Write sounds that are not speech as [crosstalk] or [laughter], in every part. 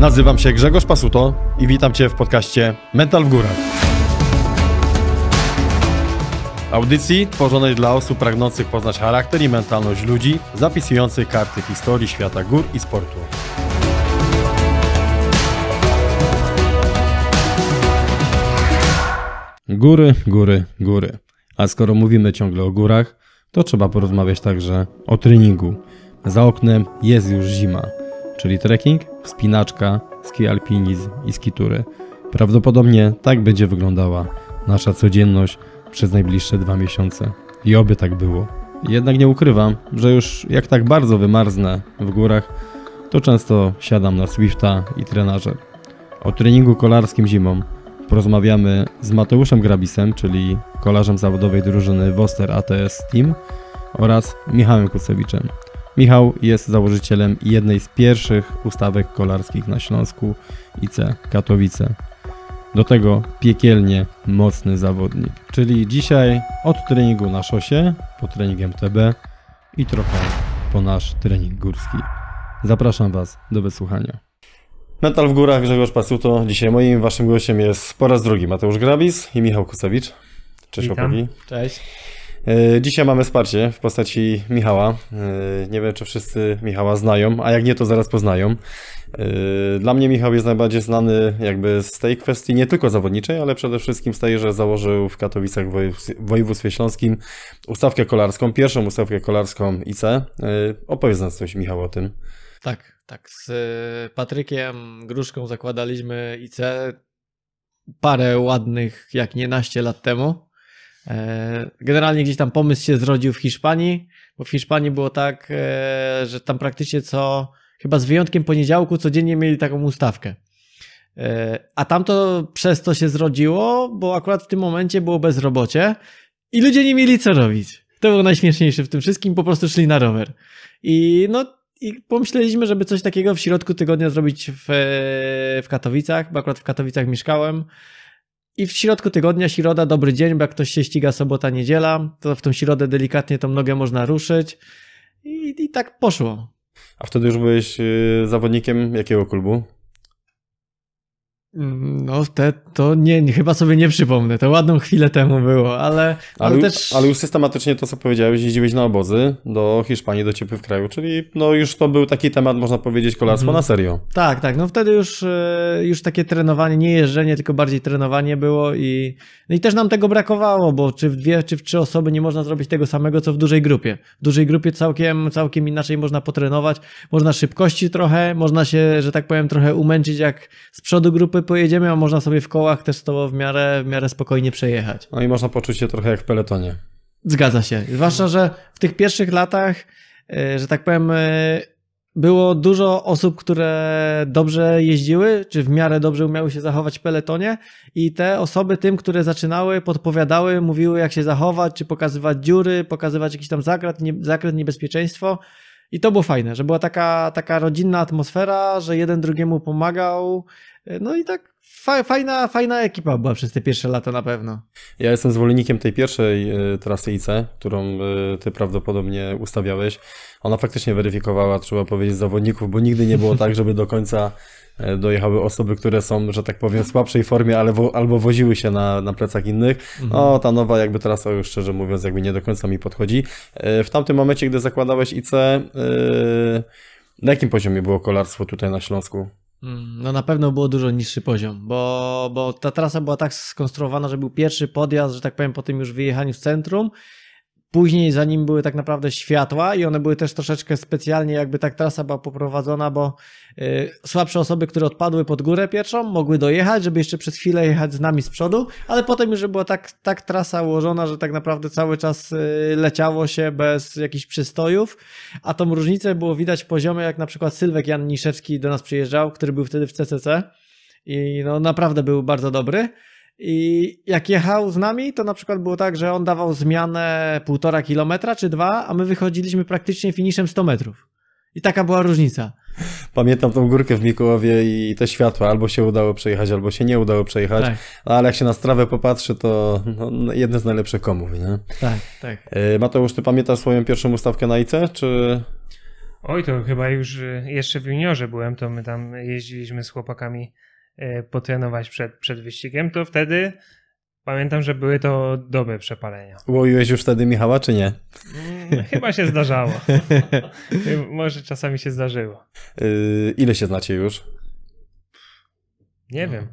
Nazywam się Grzegorz Pasuto i witam Cię w podcaście Mental w Górach. Audycji tworzonej dla osób pragnących poznać charakter i mentalność ludzi, zapisujących karty historii świata gór i sportu. Góry, góry, góry. A skoro mówimy ciągle o górach, to trzeba porozmawiać także o treningu. Za oknem jest już zima czyli trekking, wspinaczka, ski alpinizm i skitury. Prawdopodobnie tak będzie wyglądała nasza codzienność przez najbliższe dwa miesiące. I oby tak było. Jednak nie ukrywam, że już jak tak bardzo wymarznę w górach, to często siadam na Swifta i trenażer. O treningu kolarskim zimą porozmawiamy z Mateuszem Grabisem, czyli kolarzem zawodowej drużyny Woster ATS Team oraz Michałem Kucewiczem, Michał jest założycielem jednej z pierwszych ustawek kolarskich na Śląsku IC Katowice. Do tego piekielnie mocny zawodnik. Czyli dzisiaj od treningu na szosie, po trening MTB i trochę po nasz trening górski. Zapraszam Was do wysłuchania. Metal w górach, Grzegorz Pasuto. Dzisiaj moim waszym gościem jest po raz drugi Mateusz Grabis i Michał Kusewicz. Cześć Witam. Cześć. E, dzisiaj mamy wsparcie w postaci Michała. E, nie wiem, czy wszyscy Michała znają, a jak nie, to zaraz poznają. E, dla mnie Michał jest najbardziej znany jakby z tej kwestii, nie tylko zawodniczej, ale przede wszystkim z tej, że założył w Katowicach w województwie śląskim ustawkę kolarską, pierwszą ustawkę kolarską IC. Opowiedz nas coś, Michał, o tym. Tak, tak. Z Patrykiem Gruszką zakładaliśmy IC parę ładnych, jak nie naście lat temu. E, generalnie gdzieś tam pomysł się zrodził w Hiszpanii, bo w Hiszpanii było tak, e, że tam praktycznie co, chyba z wyjątkiem poniedziałku, codziennie mieli taką ustawkę. E, a tamto przez to się zrodziło, bo akurat w tym momencie było bezrobocie i ludzie nie mieli co robić. To było najśmieszniejsze w tym wszystkim, po prostu szli na rower. I no, i pomyśleliśmy, żeby coś takiego w środku tygodnia zrobić w, w Katowicach, bo akurat w Katowicach mieszkałem. I w środku tygodnia, środa, dobry dzień, bo jak ktoś się ściga sobota, niedziela, to w tą środę delikatnie tą nogę można ruszyć. I, i tak poszło. A wtedy już byłeś y, zawodnikiem jakiego klubu? Mm, no, te, to nie, chyba sobie nie przypomnę. To ładną chwilę temu było, ale, ale, ale też... Ale już systematycznie to, co powiedziałeś, jeździłeś na obozy do Hiszpanii, do ciepłych kraju, czyli no już to był taki temat, można powiedzieć, kolarstwo mhm. na serio. Tak, tak. No wtedy już, e, już takie trenowanie, nie jeżdżenie, tylko bardziej trenowanie było i, no i też nam tego brakowało, bo czy w dwie, czy w trzy osoby nie można zrobić tego samego, co w dużej grupie. W dużej grupie całkiem, całkiem inaczej można potrenować. Można szybkości trochę, można się, że tak powiem, trochę umęczyć, jak z przodu grupy grupy pojedziemy, a można sobie w kołach też z tobą w miarę, w miarę spokojnie przejechać. No i można poczuć się trochę jak w peletonie. Zgadza się. Zwłaszcza, że w tych pierwszych latach, e, że tak powiem, e, było dużo osób, które dobrze jeździły, czy w miarę dobrze umiały się zachować w peletonie, i te osoby tym, które zaczynały, podpowiadały, mówiły, jak się zachować, czy pokazywać dziury, pokazywać jakiś tam zakręt, nie, zakręt niebezpieczeństwo. I to było fajne, że była taka, taka rodzinna atmosfera, że jeden drugiemu pomagał, no i tak fajna, fajna ekipa była przez te pierwsze lata na pewno. Ja jestem zwolennikiem tej pierwszej e, ICE, którą e, ty prawdopodobnie ustawiałeś. Ona faktycznie weryfikowała, trzeba powiedzieć, zawodników, bo nigdy nie było tak, żeby do końca e, dojechały osoby, które są, że tak powiem, w słabszej formie, ale wo, albo woziły się na, na plecach innych. Mhm. No, ta nowa jakby teraz, już szczerze mówiąc, jakby nie do końca mi podchodzi. W tamtym momencie, gdy zakładałeś IC, na jakim poziomie było kolarstwo tutaj na Śląsku? Mm, no na pewno było dużo niższy poziom, bo, bo ta trasa była tak skonstruowana, że był pierwszy podjazd, że tak powiem, po tym już wyjechaniu z centrum później, zanim były tak naprawdę światła i one były też troszeczkę specjalnie, jakby tak trasa była poprowadzona, bo y, słabsze osoby, które odpadły pod górę pierwszą, mogły dojechać, żeby jeszcze przez chwilę jechać z nami z przodu, ale potem już była tak, tak trasa ułożona, że tak naprawdę cały czas y, leciało się bez jakichś przystojów, a tą różnicę było widać w poziomie, jak na przykład Sylwek Jan Niszewski do nas przyjeżdżał, który był wtedy w CCC i no naprawdę był bardzo dobry, i jak jechał z nami, to na przykład było tak, że on dawał zmianę półtora kilometra czy dwa, a my wychodziliśmy praktycznie finiszem 100 metrów. I taka była różnica. Pamiętam tą górkę w Mikołowie i te światła. Albo się udało przejechać, albo się nie udało przejechać. Tak. No, ale jak się na strawę popatrzy, to no, jedne z najlepszych komów, nie? Tak, tak. E, Mateusz, ty pamiętasz swoją pierwszą ustawkę na IC, czy... Oj, to chyba już e, jeszcze w juniorze byłem, to my tam jeździliśmy z chłopakami E, potrenować przed, przed wyścigiem, to wtedy pamiętam, że były to doby przepalenia. Łowiłeś już wtedy Michała, czy nie? Mm, chyba się zdarzało. [laughs] Może czasami się zdarzyło. Yy, ile się znacie już? Nie no. wiem.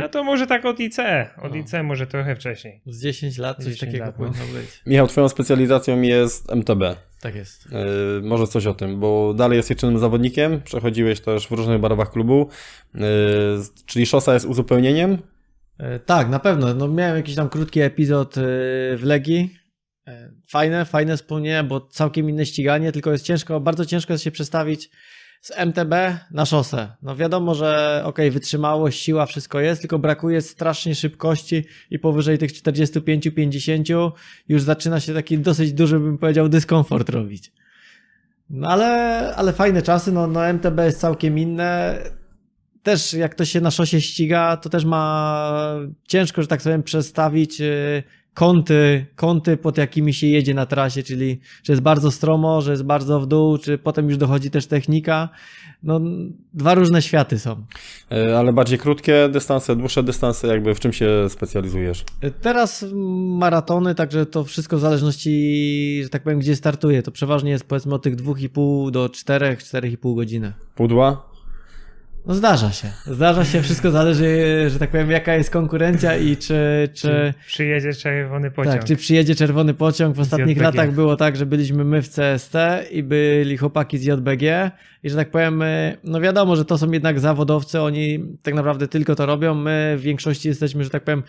No to może tak od IC, od no. IC może trochę wcześniej. Z 10 lat coś 10 takiego lat, no. powinno być. Michał, twoją specjalizacją jest MTB. Tak jest. Yy, może coś o tym, bo dalej jesteś czynnym zawodnikiem, przechodziłeś też w różnych barwach klubu, yy, czyli szosa jest uzupełnieniem? Yy, tak, na pewno. No, miałem jakiś tam krótki epizod w Legii. Fajne, fajne wspólnie, bo całkiem inne ściganie, tylko jest ciężko, bardzo ciężko jest się przestawić z MTB na szosę. No wiadomo, że ok, wytrzymałość, siła, wszystko jest, tylko brakuje strasznie szybkości i powyżej tych 45-50 już zaczyna się taki dosyć duży, bym powiedział, dyskomfort robić. No ale, ale fajne czasy, no, no MTB jest całkiem inne. Też jak to się na szosie ściga, to też ma ciężko, że tak powiem, przestawić y, kąty, kąty, pod jakimi się jedzie na trasie, czyli że jest bardzo stromo, że jest bardzo w dół, czy potem już dochodzi też technika. No, dwa różne światy są. E, ale bardziej krótkie dystanse, dłuższe dystanse, jakby w czym się specjalizujesz? E, teraz maratony, także to wszystko w zależności, że tak powiem, gdzie startuję. To przeważnie jest powiedzmy od tych 2,5 do 4, 4,5 godziny. Pudła? No zdarza się. Zdarza się, wszystko zależy, że tak powiem, jaka jest konkurencja i czy. czy, czy przyjedzie czerwony tak, pociąg. Tak, czy przyjedzie czerwony pociąg. W ostatnich latach było tak, że byliśmy my w CST i byli chłopaki z JBG i że tak powiem, no wiadomo, że to są jednak zawodowcy, oni tak naprawdę tylko to robią. My w większości jesteśmy, że tak powiem,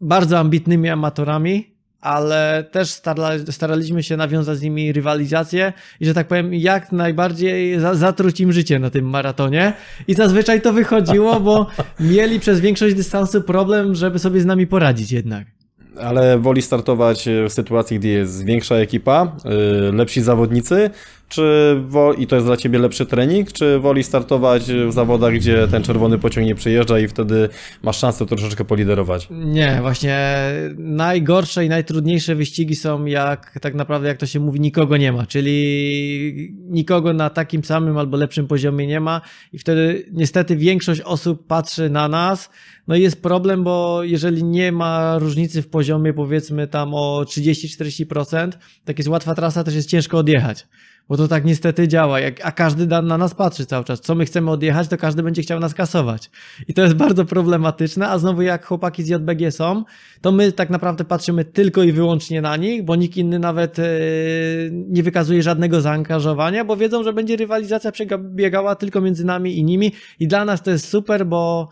bardzo ambitnymi amatorami ale też staraliśmy się nawiązać z nimi rywalizację i, że tak powiem, jak najbardziej zatruć im życie na tym maratonie. I zazwyczaj to wychodziło, bo [laughs] mieli przez większość dystansu problem, żeby sobie z nami poradzić jednak. Ale woli startować w sytuacji, gdzie jest większa ekipa, y, lepsi zawodnicy, czy wo- I to jest dla ciebie lepszy trening? Czy woli startować w zawodach, gdzie ten czerwony pociąg nie przyjeżdża i wtedy masz szansę troszeczkę poliderować? Nie, właśnie najgorsze i najtrudniejsze wyścigi są jak tak naprawdę, jak to się mówi, nikogo nie ma, czyli nikogo na takim samym albo lepszym poziomie nie ma i wtedy niestety większość osób patrzy na nas, no i jest problem, bo jeżeli nie ma różnicy w poziomie powiedzmy tam o 30-40%, tak jest łatwa trasa, też jest ciężko odjechać. Bo to tak niestety działa, jak, a każdy na nas patrzy cały czas. Co my chcemy odjechać, to każdy będzie chciał nas kasować. I to jest bardzo problematyczne, a znowu jak chłopaki z JBG są, to my tak naprawdę patrzymy tylko i wyłącznie na nich, bo nikt inny nawet yy, nie wykazuje żadnego zaangażowania, bo wiedzą, że będzie rywalizacja przebiegała tylko między nami i nimi. I dla nas to jest super, bo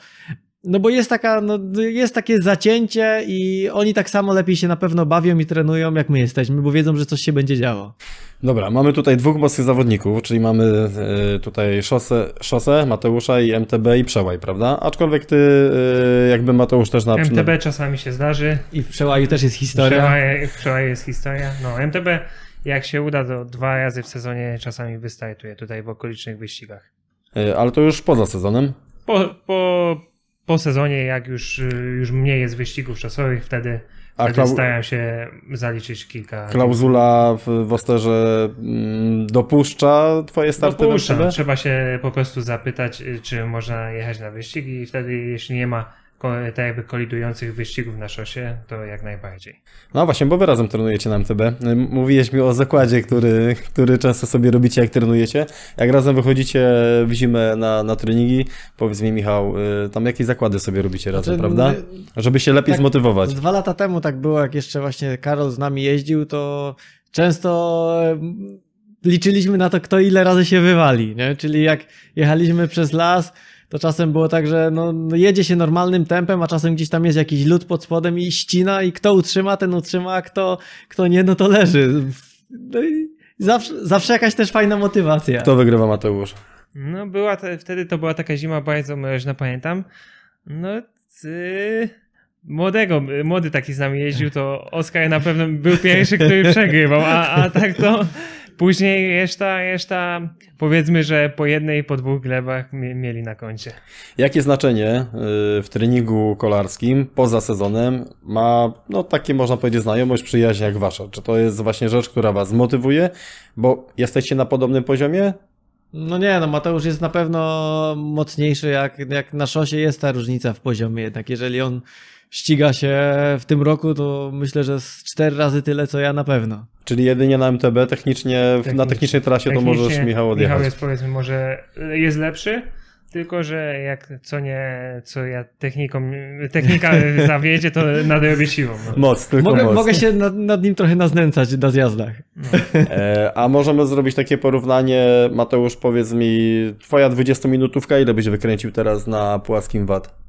no bo jest taka, no, jest takie zacięcie i oni tak samo lepiej się na pewno bawią i trenują, jak my jesteśmy, bo wiedzą, że coś się będzie działo. Dobra, mamy tutaj dwóch mocnych zawodników, czyli mamy y, tutaj szosę, szosę, Mateusza i MTB i Przełaj, prawda? Aczkolwiek ty, y, jakby Mateusz też na... MTB czasami się zdarzy. I w Przełaju też jest historia. w Przełaju jest historia. No, MTB jak się uda, to dwa razy w sezonie czasami wystartuje tutaj w okolicznych wyścigach. Y, ale to już poza sezonem? Po, po, po sezonie, jak już, y, już mniej jest wyścigów czasowych, wtedy, A wtedy klau... się zaliczyć kilka. Klauzula w, w Osterze mm, dopuszcza twoje starty? Dopuszcza. Trzeba się po prostu zapytać, y, czy można jechać na wyścig i wtedy, jeśli nie ma tak jakby kolidujących wyścigów na szosie, to jak najbardziej. No właśnie, bo wy razem trenujecie na MTB. Mówiłeś mi o zakładzie, który, który często sobie robicie, jak trenujecie. Jak razem wychodzicie w zimę na, na treningi, powiedz mi Michał, y, tam jakie zakłady sobie robicie razem, znaczy, prawda? No, Żeby się lepiej tak, zmotywować. Dwa lata temu tak było, jak jeszcze właśnie Karol z nami jeździł, to często mm, liczyliśmy na to, kto ile razy się wywali, nie? Czyli jak jechaliśmy przez las, to czasem było tak, że no, no, jedzie się normalnym tempem, a czasem gdzieś tam jest jakiś lód pod spodem i ścina i kto utrzyma, ten utrzyma, a kto, kto nie, no to leży. No i zawsze, zawsze jakaś też fajna motywacja. Kto wygrywa, Mateusz? No była, te, wtedy to była taka zima bardzo mężna, pamiętam. No, ty młodego, młody taki z nami jeździł, to Oskar na pewno był pierwszy, który [laughs] przegrywał, a, a tak to Później reszta, reszta powiedzmy, że po jednej, po dwóch glebach mieli na koncie. Jakie znaczenie y, w treningu kolarskim poza sezonem ma, no takie można powiedzieć, znajomość, przyjaźń jak wasza? Czy to jest właśnie rzecz, która was motywuje, bo jesteście na podobnym poziomie? No nie, no Mateusz jest na pewno mocniejszy, jak, jak na szosie jest ta różnica w poziomie, jednak jeżeli on ściga się w tym roku, to myślę, że z cztery razy tyle, co ja na pewno. Czyli jedynie na MTB, technicznie, technicznie na technicznej trasie technicznie, to możesz Michał odjechać. Michał jest powiedzmy może, jest lepszy, tylko, że jak co nie, co ja techniką, technika [laughs] zawiedzie, to nadrobię siłą. No. Moc, tylko mogę, moc. Mogę się nad, nad, nim trochę naznęcać na zjazdach. No. E, a możemy zrobić takie porównanie, Mateusz, powiedz mi, twoja 20-minutówka, ile byś wykręcił teraz na płaskim VAT?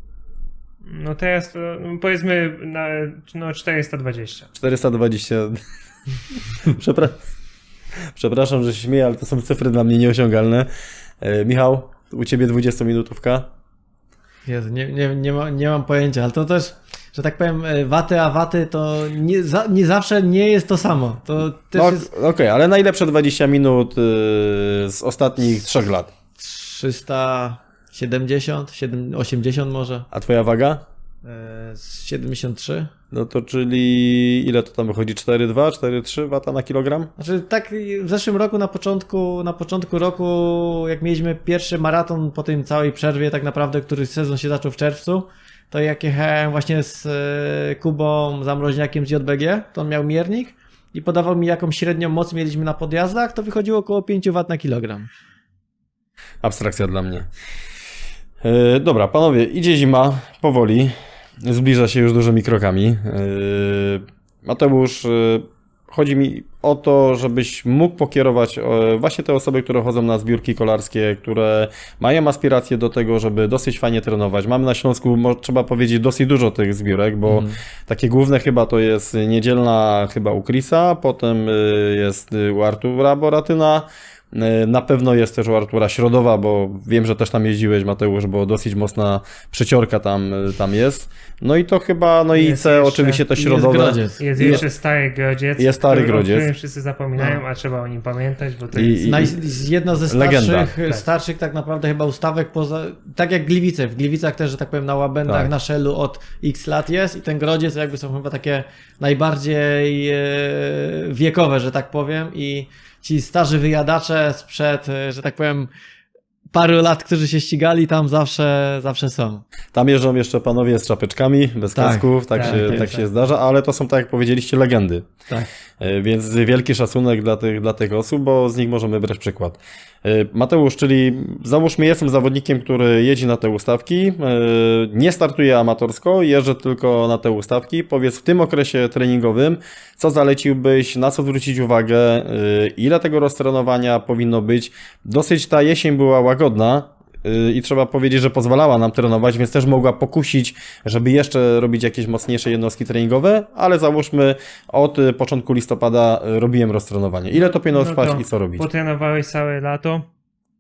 No teraz e, powiedzmy na, no 420. 420. Przepraszam. Przepraszam, że się śmieję, ale to są cyfry dla mnie nieosiągalne. E, Michał, u ciebie 20-minutówka? Jezu, nie, nie, nie, ma, nie mam pojęcia, ale to też, że tak powiem, e, waty a waty to nie, za, nie zawsze nie jest to samo. To no, jest... Okej, okay, ale najlepsze 20 minut z ostatnich 3 lat. 300. 70, 7, 80 może. A twoja waga? 73. E, no to czyli ile to tam wychodzi? 4,2, 4,3 wata na kilogram? Znaczy tak w zeszłym roku na początku, na początku roku, jak mieliśmy pierwszy maraton po tym całej przerwie tak naprawdę, który sezon się zaczął w czerwcu, to jak jechałem właśnie z e, Kubą Zamroźniakiem z JBG, to on miał miernik i podawał mi jaką średnią moc mieliśmy na podjazdach, to wychodziło około 5 wat na kilogram. Abstrakcja dla mnie. E, dobra, panowie, idzie zima, powoli. Zbliża się już dużymi krokami. E, Mateusz, e, chodzi mi o to, żebyś mógł pokierować właśnie te osoby, które chodzą na zbiórki kolarskie, które mają aspiracje do tego, żeby dosyć fajnie trenować. Mamy na Śląsku, trzeba powiedzieć, dosyć dużo tych zbiórek, bo mm. takie główne chyba to jest niedzielna chyba u Krisa, potem jest u Artura Boratyna, E, na pewno jest też u Artura Środowa, bo wiem, że też tam jeździłeś, Mateusz, bo dosyć mocna przeciorka tam, e, tam jest. No i to chyba, no i C oczywiście to środowe. Jest, grodziec. jest, jeszcze Stary Grodziec. Jest Stary Grodziec. O wszyscy zapominają, no. a trzeba o nim pamiętać, bo to I, jest... I, jedna ze starszych, tak. starszych tak naprawdę chyba ustawek poza... Tak jak Gliwice. W Gliwicach też, że tak powiem, na Łabędach, tak. na Szelu od x lat jest i ten Grodziec jakby są chyba takie najbardziej e, wiekowe, że tak powiem i ci starzy wyjadacze sprzed, y, że tak powiem, paru lat, którzy się ścigali, tam zawsze, zawsze są. Tam jeżdżą jeszcze panowie z czapeczkami, bez tak, kasków, tak, tak się, tak, tak, tak. się zdarza, ale to są, tak jak powiedzieliście, legendy. Tak. E, więc wielki szacunek dla tych, dla tych osób, bo z nich możemy brać przykład. E, Mateusz, czyli załóżmy, jestem zawodnikiem, który jeździ na te ustawki, e, nie startuje amatorsko, jeżdżę tylko na te ustawki. Powiedz w tym okresie treningowym, co zaleciłbyś, na co zwrócić uwagę, ile tego roztrenowania powinno być. Dosyć ta jesień była łagodna, łagodna, y, i trzeba powiedzieć, że pozwalała nam trenować, więc też mogła pokusić, żeby jeszcze robić jakieś mocniejsze jednostki treningowe, ale załóżmy od y, początku listopada y, robiłem roztrenowanie. Ile to powinno no trwać no i co robić? Potrenowałeś całe lato,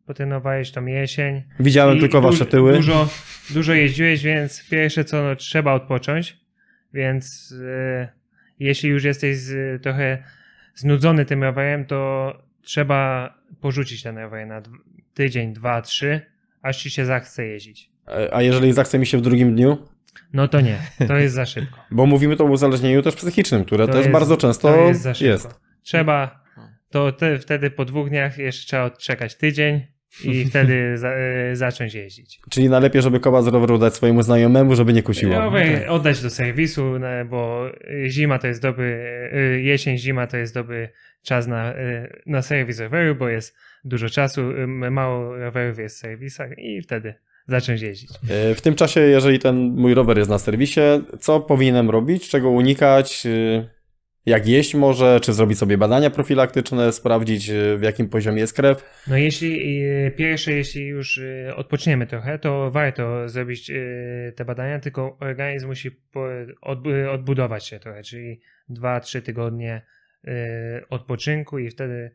potrenowałeś tam jesień. Widziałem tylko wasze tyły. Dużo, dużo jeździłeś, więc pierwsze co no, trzeba odpocząć, więc jeśli już jesteś z, trochę znudzony tym rowerem, to trzeba porzucić ten rower na tydzień, dwa, trzy, aż ci się zachce jeździć. A jeżeli zachce mi się w drugim dniu? No to nie, to jest za szybko. [laughs] Bo mówimy to o uzależnieniu też psychicznym, które to też jest, bardzo często to jest, za szybko. jest. Trzeba, to te, wtedy po dwóch dniach jeszcze trzeba odczekać tydzień, i [laughs] wtedy za, e, zacząć jeździć. Czyli najlepiej, żeby koła z roweru dać swojemu znajomemu, żeby nie kusiło. No, tak. oddać do serwisu, no, bo zima to jest dobry, e, jesień, zima to jest dobry czas na, e, na serwis roweru, bo jest dużo czasu, mało rowerów jest w serwisach i wtedy zacząć jeździć. E, w tym czasie, jeżeli ten mój rower jest na serwisie, co powinienem robić, czego unikać, e, jak jeść może, czy zrobić sobie badania profilaktyczne, sprawdzić e, w jakim poziomie jest krew? No jeśli pierwsze, jeśli już odpoczniemy trochę, to warto zrobić te badania, tylko organizm musi odbudować się trochę, czyli 2-3 tygodnie odpoczynku i wtedy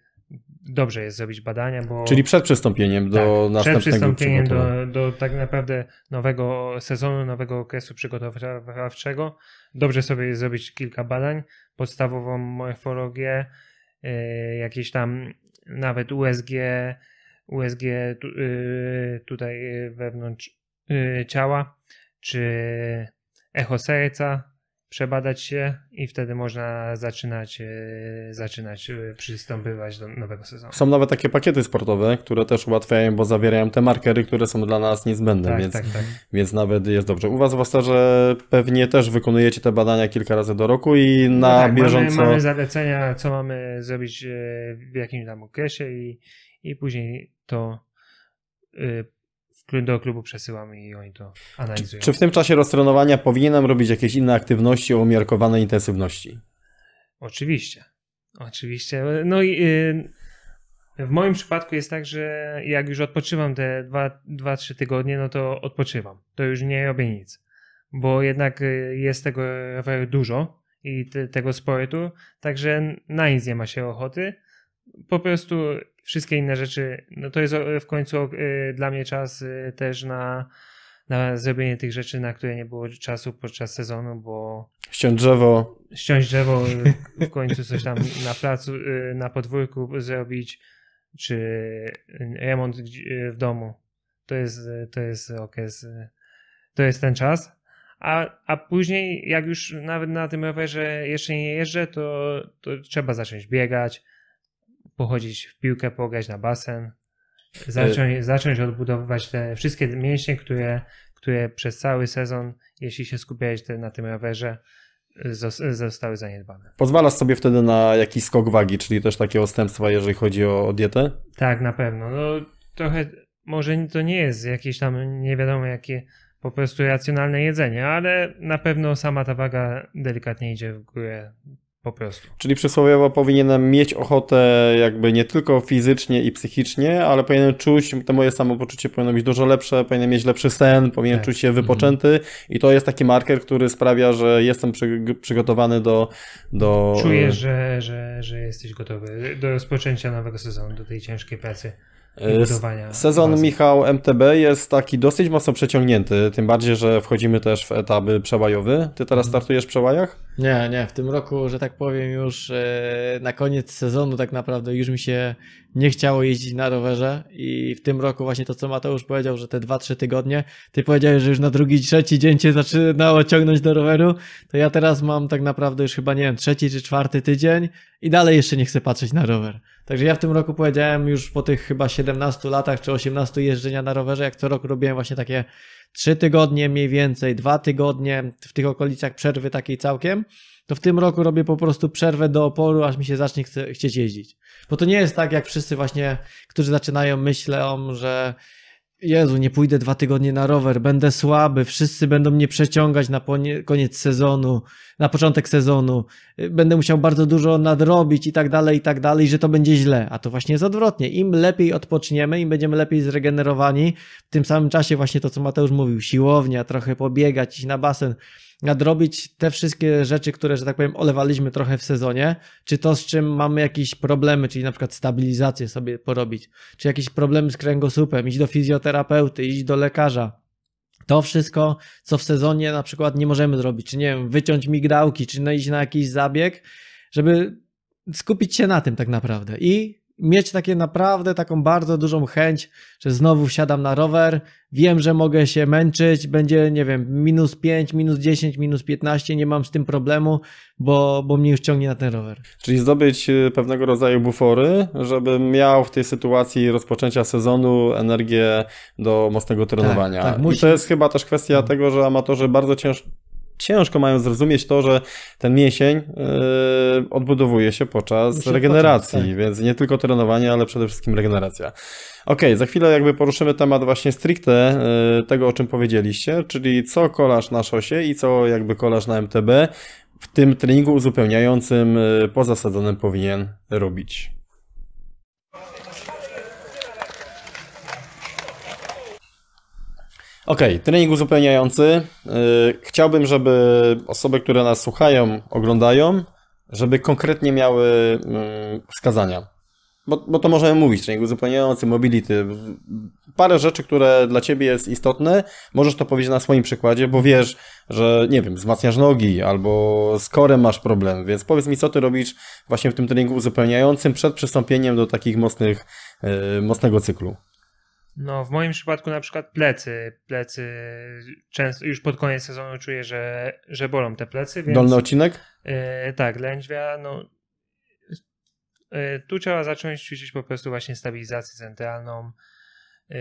dobrze jest zrobić badania, bo... Czyli przed przystąpieniem do tak, następnego Przed przystąpieniem do, do tak naprawdę nowego sezonu, nowego okresu przygotowawczego. Dobrze sobie jest zrobić kilka badań, podstawową morfologię, y, jakieś tam nawet USG, USG y, tutaj wewnątrz y, ciała, czy echo serca, przebadać się i wtedy można zaczynać, e, zaczynać e, przystąpywać do nowego sezonu. Są nawet takie pakiety sportowe, które też ułatwiają, bo zawierają te markery, które są dla nas niezbędne, tak, więc, tak, tak. więc nawet jest dobrze. U Was, że pewnie też wykonujecie te badania kilka razy do roku i na no tak, bieżąco... Mamy, mamy zalecenia, co mamy zrobić e, w jakimś tam okresie i, i później to do klubu przesyłam i oni to analizują. Czy, czy w tym czasie roztrenowania powinienem robić jakieś inne aktywności o umiarkowanej intensywności? Oczywiście. Oczywiście. No i y, w moim przypadku jest tak, że jak już odpoczywam te 2-3 tygodnie, no to odpoczywam. To już nie robię nic, bo jednak y, jest tego dużo i te, tego sportu, także na nic nie ma się ochoty. Po prostu wszystkie inne rzeczy, no to jest e, w końcu e, dla mnie czas e, też na, na zrobienie tych rzeczy, na które nie było czasu podczas sezonu, bo... Ściąć drzewo. Ściąć drzewo, [laughs] w końcu coś tam na placu, na podwórku zrobić, czy remont w domu. To jest, to jest okres, to jest ten czas. A, a później, jak już nawet na tym rowerze jeszcze nie jeżdżę, to, to trzeba zacząć biegać, pochodzić w piłkę, pograć na basen, e, zacząć, zacząć odbudowywać te wszystkie mięśnie, które, które przez cały sezon, jeśli się skupiałeś na tym rowerze, zostały zaniedbane. Pozwalasz sobie wtedy na jakiś skok wagi, czyli też takie odstępstwa, jeżeli chodzi o, o dietę? Tak, na pewno. No, trochę może to nie jest jakieś tam nie wiadomo jakie po prostu racjonalne jedzenie, ale na pewno sama ta waga delikatnie idzie w górę po prostu. Czyli przysłowiowo powinienem mieć ochotę jakby nie tylko fizycznie i psychicznie, ale powinienem czuć, to moje samopoczucie powinno być dużo lepsze, powinienem mieć lepszy sen, powinienem tak. czuć się mhm. wypoczęty mm. i to jest taki marker, który sprawia, że jestem przy, przygotowany do... do... Czuję, że, że, że jesteś gotowy do rozpoczęcia nowego sezonu, do tej ciężkiej pracy. Sezon bazy. Michał MTB jest taki dosyć mocno przeciągnięty, tym bardziej, że wchodzimy też w etapy przełajowy. Ty teraz mhm. startujesz w przełajach? Nie, nie, w tym roku, że tak powiem, już e, na koniec sezonu tak naprawdę już mi się nie chciało jeździć na rowerze i w tym roku właśnie to, co Mateusz powiedział, że te 2-3 tygodnie, ty powiedziałeś, że już na drugi, trzeci dzień cię zaczynało ciągnąć do roweru, to ja teraz mam tak naprawdę już chyba, nie wiem, trzeci czy czwarty tydzień i dalej jeszcze nie chcę patrzeć na rower. Także ja w tym roku powiedziałem już po tych chyba 17 latach czy 18 jeżdżenia na rowerze, jak co roku robiłem właśnie takie 3 tygodnie mniej więcej, 2 tygodnie w tych okolicach przerwy takiej całkiem, to w tym roku robię po prostu przerwę do oporu, aż mi się zacznie chce, chcieć jeździć. Bo to nie jest tak, jak wszyscy właśnie, którzy zaczynają myślą, że Jezu, nie pójdę dwa tygodnie na rower, będę słaby, wszyscy będą mnie przeciągać na koniec sezonu, na początek sezonu, będę musiał bardzo dużo nadrobić i tak dalej, i tak dalej, że to będzie źle. A to właśnie jest odwrotnie. Im lepiej odpoczniemy, im będziemy lepiej zregenerowani, w tym samym czasie właśnie to, co Mateusz mówił, siłownia, trochę pobiegać, iść na basen, nadrobić te wszystkie rzeczy, które, że tak powiem, olewaliśmy trochę w sezonie, czy to, z czym mamy jakieś problemy, czyli na przykład stabilizację sobie porobić, czy jakieś problemy z kręgosłupem, iść do fizjoterapeuty, iść do lekarza. To wszystko, co w sezonie na przykład nie możemy zrobić, czy nie wiem, wyciąć migdałki, czy no iść na jakiś zabieg, żeby skupić się na tym tak naprawdę i mieć takie naprawdę taką bardzo dużą chęć, że znowu wsiadam na rower, wiem, że mogę się męczyć, będzie, nie wiem, minus 5, minus 10, minus 15, nie mam z tym problemu, bo, bo mnie już ciągnie na ten rower. Czyli zdobyć e, pewnego rodzaju bufory, żebym miał w tej sytuacji rozpoczęcia sezonu energię do mocnego trenowania. Tak, tak, musi... I to jest chyba też kwestia mhm. tego, że amatorzy bardzo ciężko ciężko mają zrozumieć to, że ten mięsień yy, odbudowuje się podczas Musi regeneracji, podczas, tak. więc nie tylko trenowanie, ale przede wszystkim regeneracja. Ok, za chwilę jakby poruszymy temat właśnie stricte yy, tego, o czym powiedzieliście, czyli co kolasz na szosie i co jakby kolasz na MTB w tym treningu uzupełniającym yy, powinien robić. Okej, okay, trening uzupełniający. Y, chciałbym, żeby osoby, które nas słuchają, oglądają, żeby konkretnie miały mm, wskazania. Bo, bo to możemy mówić, trening uzupełniający, mobility. Parę rzeczy, które dla Ciebie jest istotne, możesz to powiedzieć na swoim przykładzie, bo wiesz, że nie wiem, wzmacniasz nogi albo z korem masz problem, więc powiedz mi, co Ty robisz właśnie w tym treningu uzupełniającym przed przystąpieniem do takich mocnych, y, mocnego cyklu. No, w moim przypadku na przykład plecy. Plecy często już pod koniec sezonu czuję, że, że bolą te plecy. Więc, Dolny odcinek? Yy, tak, lędźwia. No, yy, tu trzeba zacząć ćwiczyć po prostu właśnie stabilizację centralną. Yy,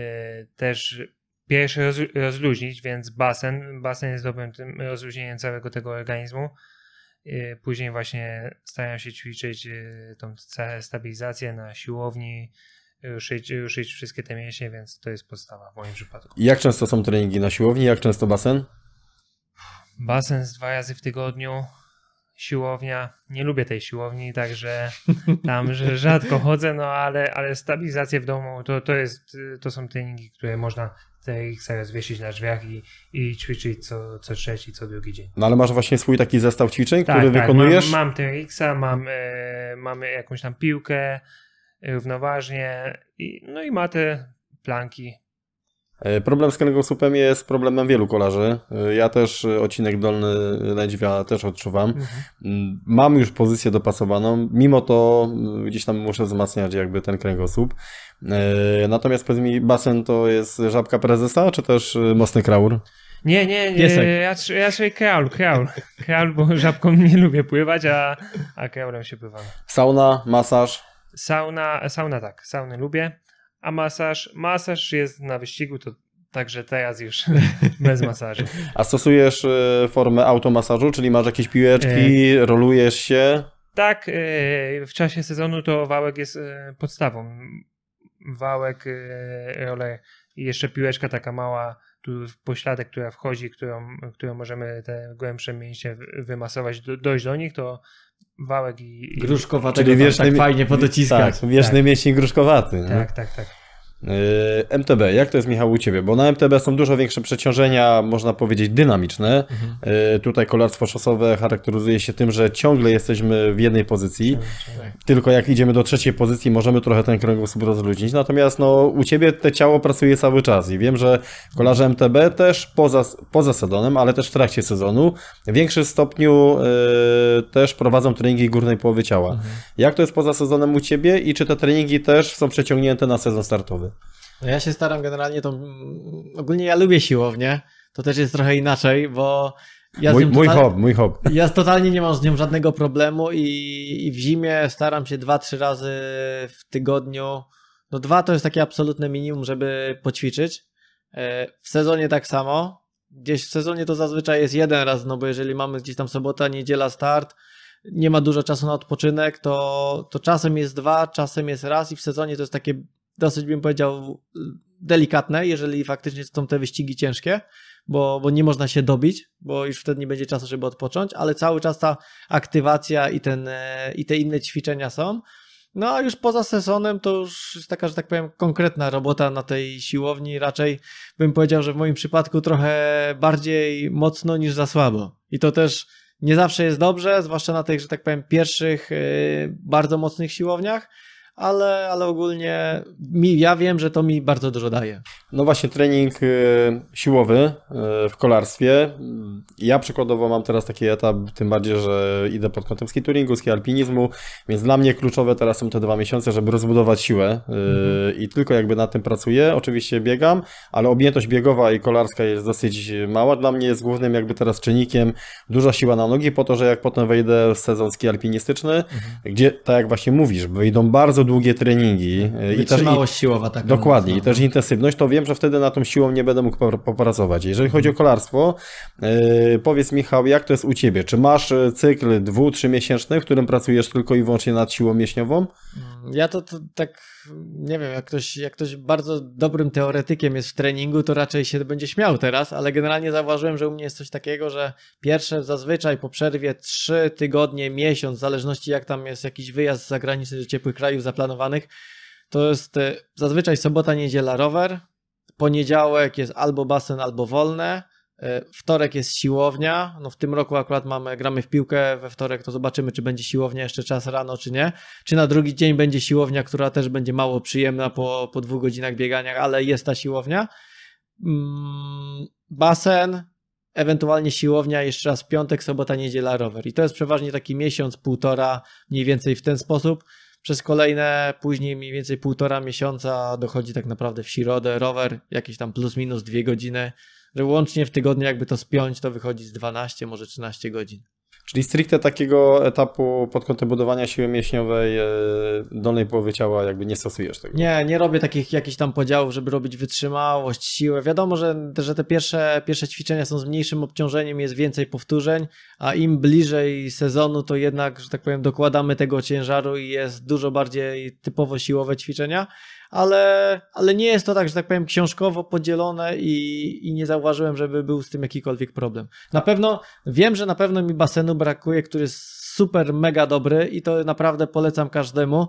też pierwszy roz, rozluźnić, więc basen. Basen jest dobrym tym rozluźnieniem całego tego organizmu. Później właśnie starają się ćwiczyć tą stabilizację na siłowni, szyć, szyć wszystkie te mięśnie, więc to jest podstawa w moim przypadku. Jak często są treningi na siłowni? Jak często basen? Basen z dwa razy w tygodniu. Siłownia. Nie lubię tej siłowni, także tam że [laughs] rzadko chodzę, no ale, ale stabilizację w domu to, to, jest, to są treningi, które można X-a rozwiesić na drzwiach i, i ćwiczyć co, co trzeci, co drugi dzień. No ale masz właśnie swój taki zestaw ćwiczeń, tak, który tak, wykonujesz? Mam, mam TX-a, mam, e, mam jakąś tam piłkę, równoważnie, i, no i ma te planki. E, problem z kręgosłupem jest problemem wielu kolarzy. E, ja też e, odcinek dolny lędźwia też odczuwam. Mhm. Mm, mam już pozycję dopasowaną, mimo to gdzieś tam muszę wzmacniać jakby ten kręgosłup. Natomiast powiedz mi, basen to jest żabka prezesa, czy też mocny kraur? Nie, nie, nie. Ja, ja sobie kraul, kraul. Kraul, bo żabką [laughs] nie lubię pływać, a, a kraulem się pływam. Sauna, masaż? Sauna, sauna tak, saunę lubię, a masaż, masaż jest na wyścigu, to Także teraz już [laughs] bez masażu. A stosujesz y, formę automasażu, czyli masz jakieś piłeczki, e. rolujesz się? Tak, e, w czasie sezonu to wałek jest e, podstawą. Wałek, ale i jeszcze piłeczka taka mała pośladek, która wchodzi, którą, którą możemy te głębsze mięśnie wymasować, dojść do nich, to wałek i... i... Gruszkowatego wieczny, tak fajnie podociskać. Tak, wieczny tak. mięsień gruszkowaty. Tak, tak, tak. Yy, MTB, jak to jest Michał u Ciebie? Bo na MTB są dużo większe przeciążenia, można powiedzieć dynamiczne. Mhm. Yy, tutaj kolarstwo szosowe charakteryzuje się tym, że ciągle jesteśmy w jednej pozycji, tak, tak. tylko jak idziemy do trzeciej pozycji, możemy trochę ten kręgosłup rozluźnić. Natomiast no, u Ciebie te ciało pracuje cały czas i wiem, że kolarze MTB też poza, poza sezonem, ale też w trakcie sezonu w większym stopniu y, też prowadzą treningi górnej połowy ciała. Mhm. Jak to jest poza sezonem u Ciebie i czy te treningi też są przeciągnięte na sezon startowy? No Ja się staram generalnie to. Ogólnie ja lubię siłownię. To też jest trochę inaczej, bo. Ja mój, mój total... hop, mój hop. Ja totalnie nie mam z nią żadnego problemu i, i w zimie staram się dwa, trzy razy w tygodniu. No dwa to jest takie absolutne minimum, żeby poćwiczyć. E, w sezonie tak samo. Gdzieś w sezonie to zazwyczaj jest jeden raz, no bo jeżeli mamy gdzieś tam sobota, niedziela start, nie ma dużo czasu na odpoczynek, to, to czasem jest dwa, czasem jest raz i w sezonie to jest takie dosyć bym powiedział delikatne, jeżeli faktycznie są te wyścigi ciężkie, bo, bo nie można się dobić, bo już wtedy nie będzie czasu, żeby odpocząć, ale cały czas ta aktywacja i, ten, e, i te inne ćwiczenia są. No a już poza sezonem to już jest taka, że tak powiem, konkretna robota na tej siłowni. Raczej bym powiedział, że w moim przypadku trochę bardziej mocno niż za słabo. I to też nie zawsze jest dobrze, zwłaszcza na tych, że tak powiem, pierwszych e, bardzo mocnych siłowniach ale, ale ogólnie mi, ja wiem, że to mi bardzo dużo daje. No właśnie, trening y, siłowy y, w kolarstwie. Mm, ja przykładowo mam teraz taki etap, tym bardziej, że idę pod kątem skituringu, ski alpinizmu, więc dla mnie kluczowe teraz są te dwa miesiące, żeby rozbudować siłę y, mhm. i tylko jakby na tym pracuję. Oczywiście biegam, ale objętość biegowa i kolarska jest dosyć mała. Dla mnie jest głównym jakby teraz czynnikiem duża siła na nogi po to, że jak potem wejdę w sezon ski alpinistyczny, mhm. gdzie tak jak właśnie mówisz, wyjdą bardzo długie treningi i, e, i też mało siłowa tak. Dokładnie, mocno. i też intensywność, to wiem, że wtedy na tą siłą nie będę mógł popracować. Jeżeli chodzi o kolarstwo, e, powiedz Michał, jak to jest u ciebie? Czy masz e, cykl dwu, trzymiesięczny, w którym pracujesz tylko i wyłącznie nad siłą mięśniową? Ja to, to tak nie wiem, jak ktoś, jak ktoś bardzo dobrym teoretykiem jest w treningu, to raczej się będzie śmiał teraz, ale generalnie zauważyłem, że u mnie jest coś takiego, że pierwsze zazwyczaj po przerwie trzy tygodnie, miesiąc, w zależności jak tam jest jakiś wyjazd za granicę do ciepłych krajów zaplanowanych, to jest e, zazwyczaj sobota, niedziela rower, poniedziałek jest albo basen, albo wolne, E, wtorek jest siłownia. No w tym roku akurat mamy, gramy w piłkę. We wtorek to zobaczymy, czy będzie siłownia jeszcze czas rano, czy nie. Czy na drugi dzień będzie siłownia, która też będzie mało przyjemna po, po dwóch godzinach biegania, ale jest ta siłownia. Mm, basen, ewentualnie siłownia, jeszcze raz piątek, sobota, niedziela, rower. I to jest przeważnie taki miesiąc, półtora, mniej więcej w ten sposób. Przez kolejne, później mniej więcej półtora miesiąca dochodzi tak naprawdę w środę rower, jakieś tam plus minus dwie godziny że łącznie w tygodniu jakby to spiąć, to wychodzi z 12, może 13 godzin. Czyli stricte takiego etapu pod kątem budowania siły mięśniowej e, dolnej połowy ciała jakby nie stosujesz tego? Nie, nie robię takich jakichś tam podziałów, żeby robić wytrzymałość, siłę. Wiadomo, że, że te pierwsze, pierwsze ćwiczenia są z mniejszym obciążeniem, jest więcej powtórzeń, a im bliżej sezonu to jednak, że tak powiem, dokładamy tego ciężaru i jest dużo bardziej typowo siłowe ćwiczenia, ale, ale nie jest to tak, że tak powiem, książkowo podzielone i, i nie zauważyłem, żeby był z tym jakikolwiek problem. Na pewno wiem, że na pewno mi basenu brakuje, który jest super, mega dobry i to naprawdę polecam każdemu.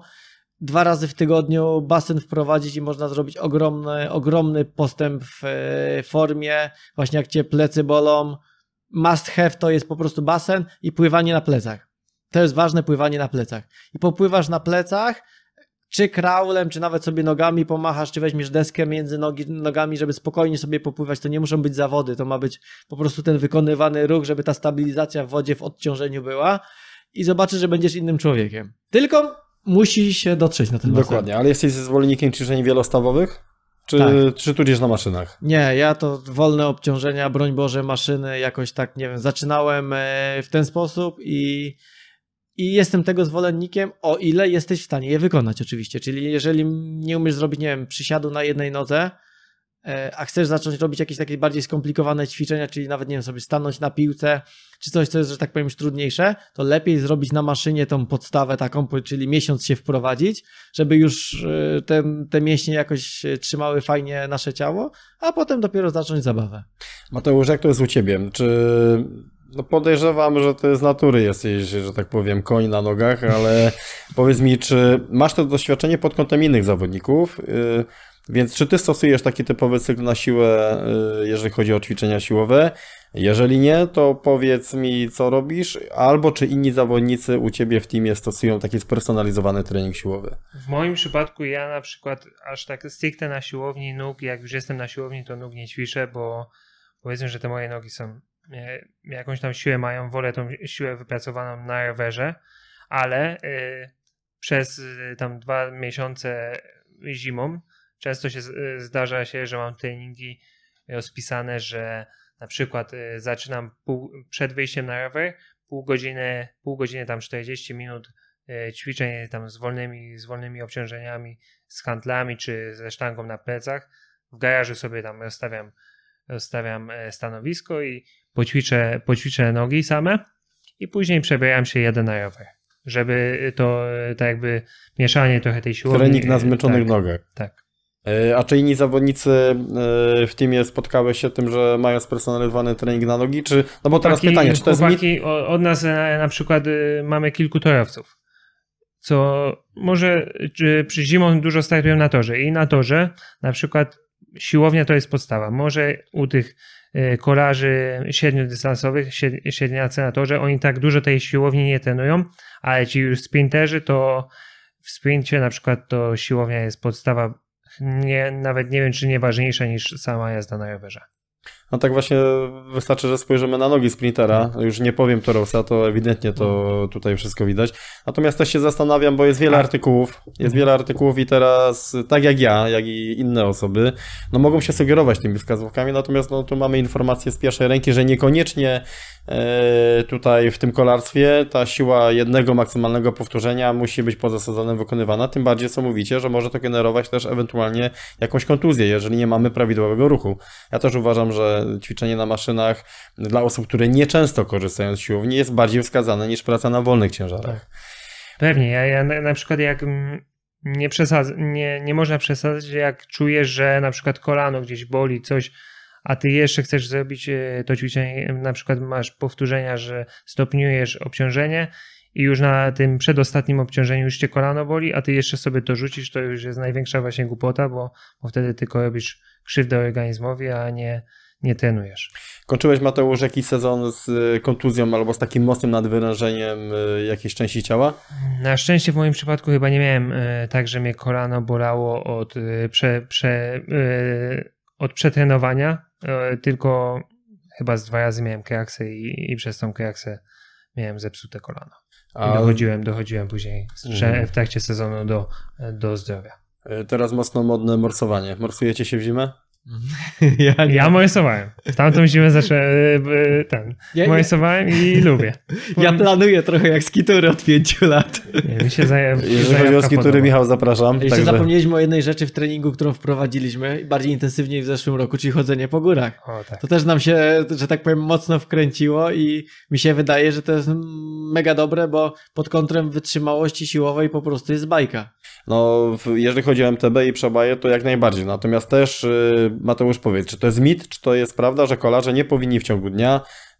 Dwa razy w tygodniu basen wprowadzić i można zrobić ogromny, ogromny postęp w e, formie, właśnie jak cię plecy bolą. Must have to jest po prostu basen i pływanie na plecach. To jest ważne, pływanie na plecach. I popływasz na plecach, czy kraulem, czy nawet sobie nogami pomachasz, czy weźmiesz deskę między nogi, nogami, żeby spokojnie sobie popływać, to nie muszą być zawody, to ma być po prostu ten wykonywany ruch, żeby ta stabilizacja w wodzie w odciążeniu była i zobaczysz, że będziesz innym człowiekiem. Tylko musi się dotrzeć na ten basen. Dokładnie, ale jesteś zwolennikiem ćwiczeń wielostawowych? Czy, tak. czy tudzież na maszynach? Nie, ja to wolne obciążenia, broń Boże, maszyny jakoś tak, nie wiem, zaczynałem e, w ten sposób i i jestem tego zwolennikiem, o ile jesteś w stanie je wykonać, oczywiście. Czyli jeżeli nie umiesz zrobić, nie wiem, przysiadu na jednej nodze, e, a chcesz zacząć robić jakieś takie bardziej skomplikowane ćwiczenia, czyli nawet, nie wiem, sobie stanąć na piłce, czy coś, co jest, że tak powiem, już trudniejsze, to lepiej zrobić na maszynie tą podstawę taką, czyli miesiąc się wprowadzić, żeby już e, te, te mięśnie jakoś trzymały fajnie nasze ciało, a potem dopiero zacząć zabawę. Mateusz, jak to jest u Ciebie? Czy no podejrzewam, że to z natury jesteś, że tak powiem, koń na nogach, ale [laughs] powiedz mi, czy masz to doświadczenie pod kątem innych zawodników? Y, więc czy ty stosujesz taki typowy cykl na siłę, y, jeżeli chodzi o ćwiczenia siłowe? Jeżeli nie, to powiedz mi, co robisz, albo czy inni zawodnicy u ciebie w teamie stosują taki spersonalizowany trening siłowy? W moim przypadku ja na przykład aż tak stricte na siłowni nóg, jak już jestem na siłowni, to nóg nie ćwiczę, bo powiedzmy, że te moje nogi są E, jakąś tam siłę mają, wolę tą siłę wypracowaną na rowerze, ale e, przez e, tam dwa miesiące zimą często się zdarza się, że mam treningi rozpisane, że na przykład zaczynam pół, przed wyjściem na rower, pół godziny, pół godziny tam 40 minut ćwiczeń tam z wolnymi, z wolnymi obciążeniami, z handlami czy ze sztangą na plecach. W garażu sobie tam rozstawiam zostawiam e, stanowisko i poćwiczę, poćwiczę nogi same i później przebieram się jeden na rower, żeby to e, tak jakby mieszanie trochę tej siły. Trening na e, zmęczonych tak, nogach. Tak. A czy inni zawodnicy w teamie spotkały się tym, że mają spersonalizowany trening na nogi? Czy, no bo teraz chłopaki, pytanie, czy to jest... Mit... Od nas na, na przykład mamy kilku torowców, co może przy zimą dużo startują na torze i na torze na przykład siłownia to jest podstawa. Może u tych e, kolarzy średniodystansowych, średniacy na oni tak dużo tej siłowni nie trenują, ale ci już sprinterzy to w sprincie na przykład to siłownia jest podstawa, nie, nawet nie wiem czy nie ważniejsza niż sama jazda na rowerze. No tak właśnie wystarczy, że spojrzymy na nogi sprintera. Mhm. Już nie powiem Torowca, to ewidentnie to mhm. tutaj wszystko widać. Natomiast też się zastanawiam, bo jest wiele artykułów, jest mhm. wiele artykułów i teraz, tak jak ja, jak i inne osoby, no mogą się sugerować tymi wskazówkami, natomiast no tu mamy informację z pierwszej ręki, że niekoniecznie e, tutaj w tym kolarstwie ta siła jednego maksymalnego powtórzenia musi być poza sezonem wykonywana, tym bardziej co mówicie, że może to generować też ewentualnie jakąś kontuzję, jeżeli nie mamy prawidłowego ruchu. Ja też uważam, że ćwiczenie na maszynach dla osób, które nieczęsto korzystają z siłowni jest bardziej wskazane niż praca na wolnych ciężarach. Tak. Pewnie, ja, ja na, na przykład jak nie, przesadz, nie, nie można przesadzać, jak czujesz, że na przykład kolano gdzieś boli, coś, a ty jeszcze chcesz zrobić e, to ćwiczenie, na przykład masz powtórzenia, że stopniujesz obciążenie i już na tym przedostatnim obciążeniu już cię kolano boli, a ty jeszcze sobie to rzucisz, to już jest największa właśnie głupota, bo, bo wtedy tylko robisz krzywdę organizmowi, a nie, nie trenujesz. Kończyłeś Mateusz jakiś sezon z y, kontuzją albo z takim mocnym nadwyrężeniem y, jakiejś części ciała? Na szczęście w moim przypadku chyba nie miałem y, tak, że mnie kolano bolało od, prze, prze, od przetrenowania, tylko chyba z dwa razy miałem kajaksę i, i przez tą kajaksę miałem zepsute kolano. A... Dochodziłem, dochodziłem później mhm. w trakcie sezonu do, do zdrowia. Teraz mocno modne morsowanie. Morsujecie się w zimę? [laughs] Ja, moje ja morysowałem. W tamtą zimę zacząłem y, y, ten. Ja, morysowałem i [laughs] lubię. Ja planuję trochę jak skitury od pięciu lat. Nie, mi się zaje, Jeżeli chodzi o skitury, Michał, zapraszam. Jeszcze także... zapomnieliśmy o jednej rzeczy w treningu, którą wprowadziliśmy bardziej intensywniej w zeszłym roku, czyli chodzenie po górach. O, tak. To też nam się, że tak powiem, mocno wkręciło i mi się wydaje, że to jest mega dobre, bo pod kątem wytrzymałości siłowej po prostu jest bajka. No, jeżeli chodzi o MTB i przebaje, to jak najbardziej. Natomiast też, y, Mateusz, powiedz, czy to jest mit, czy to jest prawda, że kolarze nie powinni w ciągu dnia y,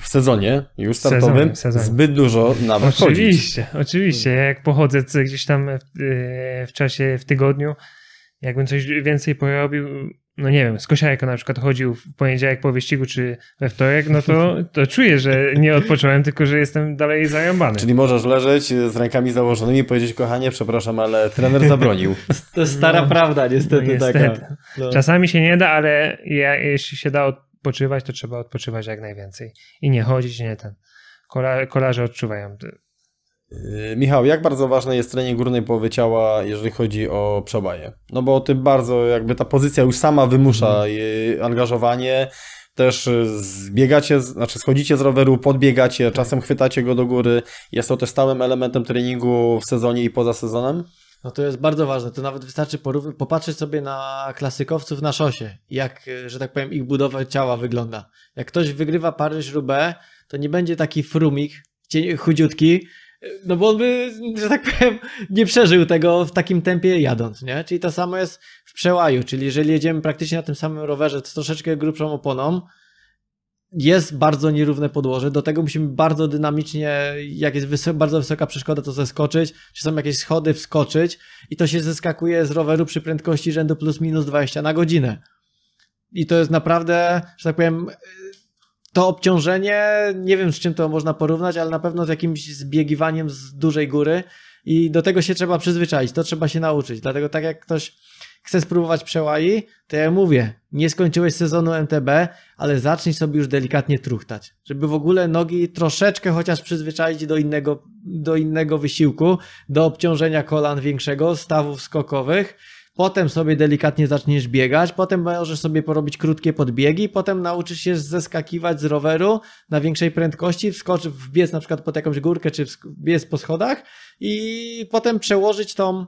w sezonie już startowym sezonie, sezonie. zbyt dużo nawet Oczywiście, chodzić. oczywiście. Ja jak pochodzę gdzieś tam w, y, w, czasie, w tygodniu, jakbym coś więcej porobił, no nie wiem, z Kosiajka na przykład chodził w poniedziałek po wyścigu czy we wtorek, no to, to czuję, że nie odpocząłem, tylko że jestem dalej zajambany. Czyli możesz leżeć z rękami założonymi i powiedzieć, kochanie, przepraszam, ale trener zabronił. [laughs] To stara no, prawda niestety, no niestety. taka. No. Czasami się nie da, ale ja, jeśli się da odpoczywać, to trzeba odpoczywać jak najwięcej. I nie chodzić, nie ten. Kola, kolarze odczuwają Yy, Michał, jak bardzo ważne jest trening górnej połowy ciała, jeżeli chodzi o przebaje? No bo ty bardzo, jakby ta pozycja już sama wymusza mhm. angażowanie, też y, zbiegacie, znaczy schodzicie z roweru, podbiegacie, tak. czasem chwytacie go do góry. Jest to też stałym elementem treningu w sezonie i poza sezonem? No to jest bardzo ważne. To nawet wystarczy popatrzeć sobie na klasykowców na szosie, jak, y, że tak powiem, ich budowa ciała wygląda. Jak ktoś wygrywa Paryż-Roubaix, to nie będzie taki frumik, chudziutki, no bo on by, że tak powiem, nie przeżył tego w takim tempie jadąc, nie? Czyli to samo jest w przełaju, czyli jeżeli jedziemy praktycznie na tym samym rowerze z troszeczkę grubszą oponą, jest bardzo nierówne podłoże, do tego musimy bardzo dynamicznie, jak jest wysoko, bardzo wysoka przeszkoda, to zeskoczyć, czy są jakieś schody, wskoczyć i to się zeskakuje z roweru przy prędkości rzędu plus minus 20 na godzinę. I to jest naprawdę, że tak powiem, to obciążenie, nie wiem z czym to można porównać, ale na pewno z jakimś zbiegiwaniem z dużej góry i do tego się trzeba przyzwyczaić, to trzeba się nauczyć. Dlatego tak jak ktoś chce spróbować przełaj, to ja mówię, nie skończyłeś sezonu MTB, ale zacznij sobie już delikatnie truchtać, żeby w ogóle nogi troszeczkę chociaż przyzwyczaić do innego, do innego wysiłku, do obciążenia kolan większego, stawów skokowych, potem sobie delikatnie zaczniesz biegać, potem możesz sobie porobić krótkie podbiegi, potem nauczysz się zeskakiwać z roweru na większej prędkości, wskocz, wbiec na przykład pod jakąś górkę, czy wbiec po schodach i potem przełożyć tą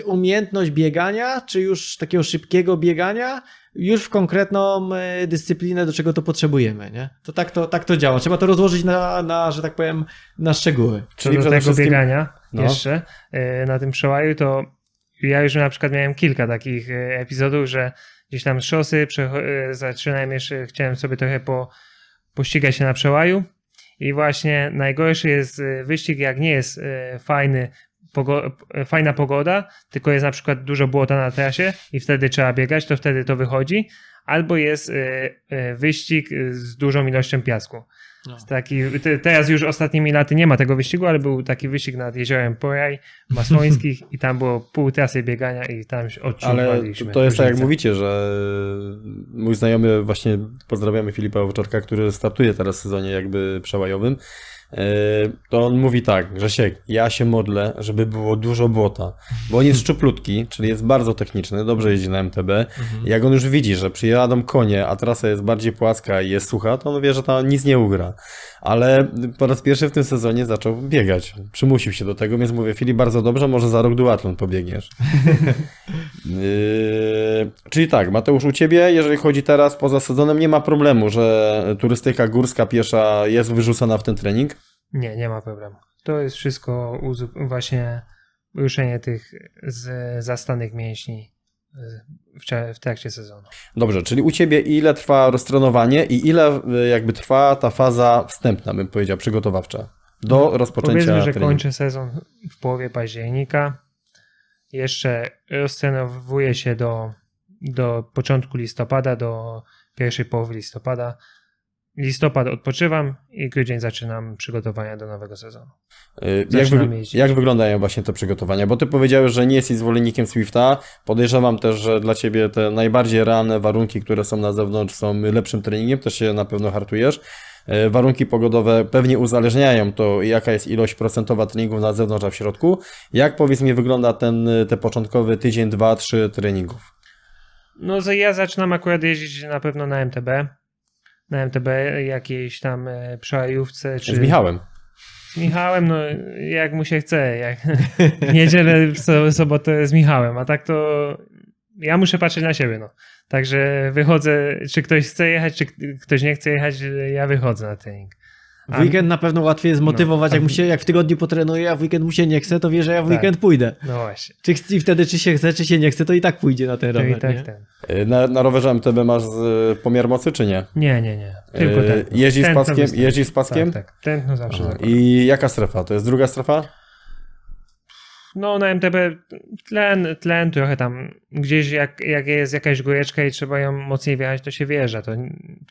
y, umiejętność biegania, czy już takiego szybkiego biegania, już w konkretną y, dyscyplinę, do czego to potrzebujemy, nie? To tak to, tak to działa. Trzeba to rozłożyć na, na że tak powiem, na szczegóły. Co do tego wszystkim... biegania no. jeszcze y, na tym przełaju, to ja już na przykład miałem kilka takich e, epizodów, że gdzieś tam z szosy e, zaczynałem jeszcze, chciałem sobie trochę po, pościgać się na przełaju i właśnie najgorszy jest e, wyścig, jak nie jest fajny, pogo fajna pogoda, tylko jest na przykład dużo błota na trasie i wtedy trzeba biegać, to wtedy to wychodzi, albo jest wyścig z dużą ilością piasku. No. Taki, te, teraz już ostatnimi laty nie ma tego wyścigu, ale był taki wyścig nad jeziorem Poraj Masłońskich [laughs] i tam było pół trasy biegania i tam odczuwaliśmy. Ale to jest tak jak mówicie, że e, mój znajomy właśnie, pozdrawiamy Filipa Owczarka, który startuje teraz w sezonie jakby przełajowym E, to on mówi tak, Grzesiek, ja się modlę, żeby było dużo błota, bo on jest [laughs] szczuplutki, czyli jest bardzo techniczny, dobrze jeździ na MTB. Mhm. Jak on już widzi, że przyjadą konie, a trasa jest bardziej płaska i jest sucha, to on wie, że tam nic nie ugra. Ale po raz pierwszy w tym sezonie zaczął biegać. Przymusił się do tego, więc mówię, Filip, bardzo dobrze, może za rok duatlon pobiegniesz. yy, [laughs] czyli tak, Mateusz, u Ciebie, jeżeli chodzi teraz poza sezonem, nie ma problemu, że turystyka górska, piesza jest wyrzucona w ten trening? Nie, nie ma problemu. To jest wszystko właśnie ruszenie tych z zastanych mięśni y, w, trakcie sezonu. Dobrze, czyli u Ciebie ile trwa roztrenowanie i ile y, jakby trwa ta faza wstępna, bym powiedział, przygotowawcza do no, rozpoczęcia Powiedzmy, że kończę sezon w połowie października. Jeszcze roztrenowuję się do, do początku listopada, do pierwszej połowy listopada listopad odpoczywam i grudzień zaczynam przygotowania do nowego sezonu. Y, jak, wy, jak, wyglądają właśnie te przygotowania? Bo ty powiedziałeś, że nie jesteś zwolennikiem Swifta. Podejrzewam też, że dla ciebie te najbardziej realne warunki, które są na zewnątrz, są lepszym treningiem, też się na pewno hartujesz. Y, warunki pogodowe pewnie uzależniają to, jaka jest ilość procentowa treningów na zewnątrz, a w środku. Jak powiedz mi, wygląda ten y, te początkowy tydzień, dwa, trzy treningów? No, ja zaczynam akurat jeździć na pewno na MTB na MTB jakiejś tam e, przełajówce. Czy... Z Michałem. Z Michałem, no jak mu się chce, jak niedzielę, sobotę z Michałem, a tak to ja muszę patrzeć na siebie, no. Także wychodzę, czy ktoś chce jechać, czy ktoś nie chce jechać, ja wychodzę na trening. W weekend na pewno łatwiej jest motywować, no, jak, mu się, jak w tygodniu potrenuję, a w weekend mu się nie chce, to wie, że ja w tak. weekend pójdę. No właśnie. Czy, I wtedy, czy się chce, czy się nie chce, to i tak pójdzie na ten rower. I tak, tak. Na, na rowerze MTB masz z, e, pomiar mocy, czy nie? Nie, nie, nie. Tylko e, ten. Jeździ z paskiem? Jeździ z paskiem? Tak, tak. no zawsze. I jaka strefa? To jest druga strefa? no na MTB tlen, tlen trochę tam, gdzieś jak, jak jest jakaś góreczka i trzeba ją mocniej wjechać, to się wjeżdża. To,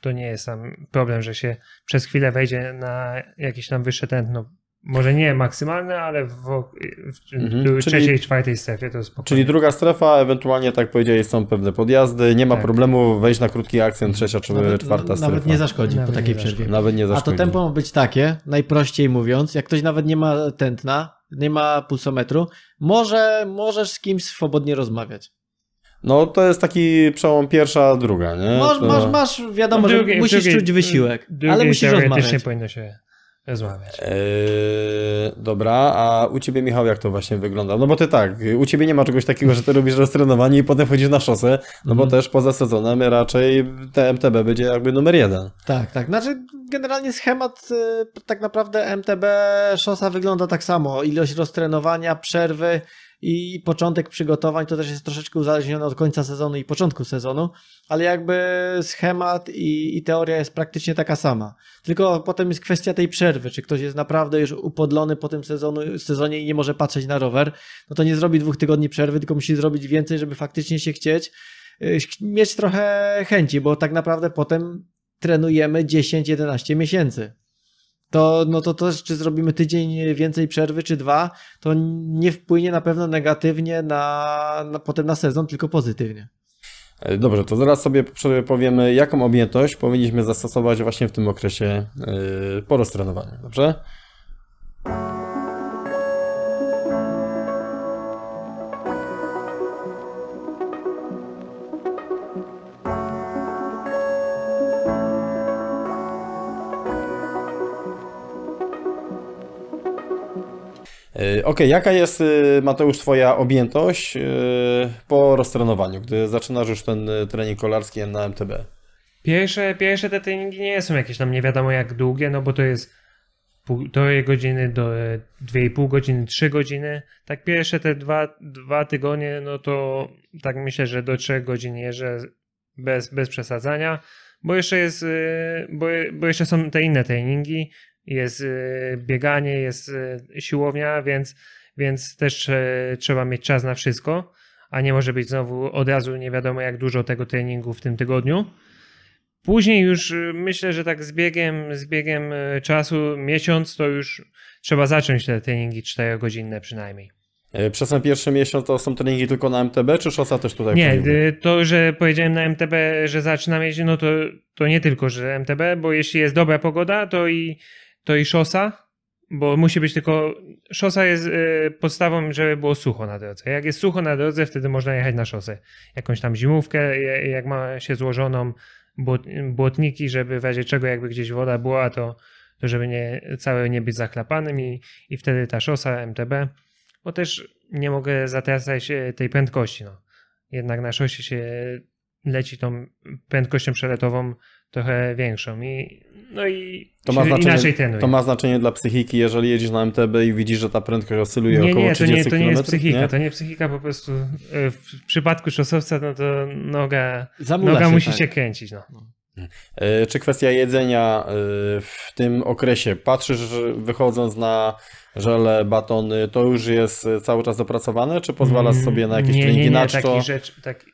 to nie jest tam problem, że się przez chwilę wejdzie na jakieś tam wyższe tętno. No, może nie maksymalne, ale w, w, mhm. w trzeciej, czwartej strefie to spokojnie. Czyli druga strefa, ewentualnie, tak powiedzieli, są pewne podjazdy, nie ma tak. problemu wejść na krótki akcent, trzecia czy nawet, czwarta strefa. Nawet nie zaszkodzi nawet po takiej przerwie. Nawet nie zaszkodzi. A to tempo ma być takie, najprościej mówiąc, jak ktoś nawet nie ma tętna, nie ma pulsometru, może, możesz z kimś swobodnie rozmawiać. No to jest taki przełom pierwsza, druga, nie? Masz, to... masz, masz wiadomo, no, że musisz czuć wysiłek, ale musisz rozmawiać. powinno się Rozmawiać. Eee, dobra, a u ciebie, Michał, jak to właśnie wygląda? No bo ty tak, u ciebie nie ma czegoś takiego, że ty robisz roztrenowanie i potem chodzisz na szosę, no bo mm. też poza sezonem raczej TMTB będzie jakby numer jeden. Tak, tak. Znaczy, generalnie schemat y, tak naprawdę MTB szosa wygląda tak samo. Ilość roztrenowania, przerwy, i początek przygotowań to też jest troszeczkę uzależnione od końca sezonu i początku sezonu, ale jakby schemat i, i teoria jest praktycznie taka sama. Tylko potem jest kwestia tej przerwy, czy ktoś jest naprawdę już upodlony po tym sezonu, sezonie i nie może patrzeć na rower, no to nie zrobi dwóch tygodni przerwy, tylko musi zrobić więcej, żeby faktycznie się chcieć, y, mieć trochę chęci, bo tak naprawdę potem trenujemy 10-11 miesięcy to, no to też, czy zrobimy tydzień więcej przerwy, czy dwa, to nie wpłynie na pewno negatywnie na, na potem na sezon, tylko pozytywnie. E, dobrze, to zaraz sobie powiemy, e, jaką objętość powinniśmy zastosować właśnie w tym okresie e, po roztrenowaniu, dobrze? E, okej, okay, jaka jest, y, Mateusz, Twoja objętość y, po roztrenowaniu, gdy zaczynasz już ten y, trening kolarski na MTB? Pierwsze, pierwsze te treningi nie są jakieś tam nie wiadomo jak długie, no bo to jest półtorej godziny do 2,5 e, godziny, 3 godziny. Tak pierwsze te dwa, dwa tygodnie, no to tak myślę, że do 3 godzin jeżdżę bez, bez przesadzania, bo jeszcze jest, bo, bo jeszcze są te inne treningi, jest y, bieganie, jest y, siłownia, więc, więc też e, trzeba mieć czas na wszystko, a nie może być znowu od razu nie wiadomo jak dużo tego treningu w tym tygodniu. Później już y, myślę, że tak z biegiem, z biegiem czasu, miesiąc, to już trzeba zacząć te treningi 4-godzinne przynajmniej. E, przez ten pierwszy miesiąc to są treningi tylko na MTB, czy szosa też tutaj Nie, to, że powiedziałem na MTB, że zaczynam jeździć, no to, to nie tylko, że MTB, bo jeśli jest dobra pogoda, to i to i szosa, bo musi być tylko. Szosa jest y, podstawą, żeby było sucho na drodze. Jak jest sucho na drodze, wtedy można jechać na szosę. Jakąś tam zimówkę, jak ma się złożoną, błotniki, żeby w razie czego, jakby gdzieś woda była, to, to żeby nie, całe nie być zachlapanym i, i wtedy ta szosa MTB, bo też nie mogę zatracać y, tej prędkości. No. Jednak na szosie się leci tą prędkością przeletową trochę większą. I, no i to ma, znaczenie, to ma znaczenie dla psychiki, jeżeli jedziesz na MTB i widzisz, że ta prędkość oscyluje nie, około nie, 30 Nie, to nie jest psychika, nie? to nie psychika po prostu. E, w przypadku szosowca, no to noga, noga się, musi tak. się kręcić. No. no. E, czy kwestia jedzenia e, w tym okresie? Patrzysz, wychodząc na żele, batony, to już jest cały czas dopracowane, czy pozwalasz mm, sobie na jakieś nie, treningi nie, nie, na taki rzecz, tak,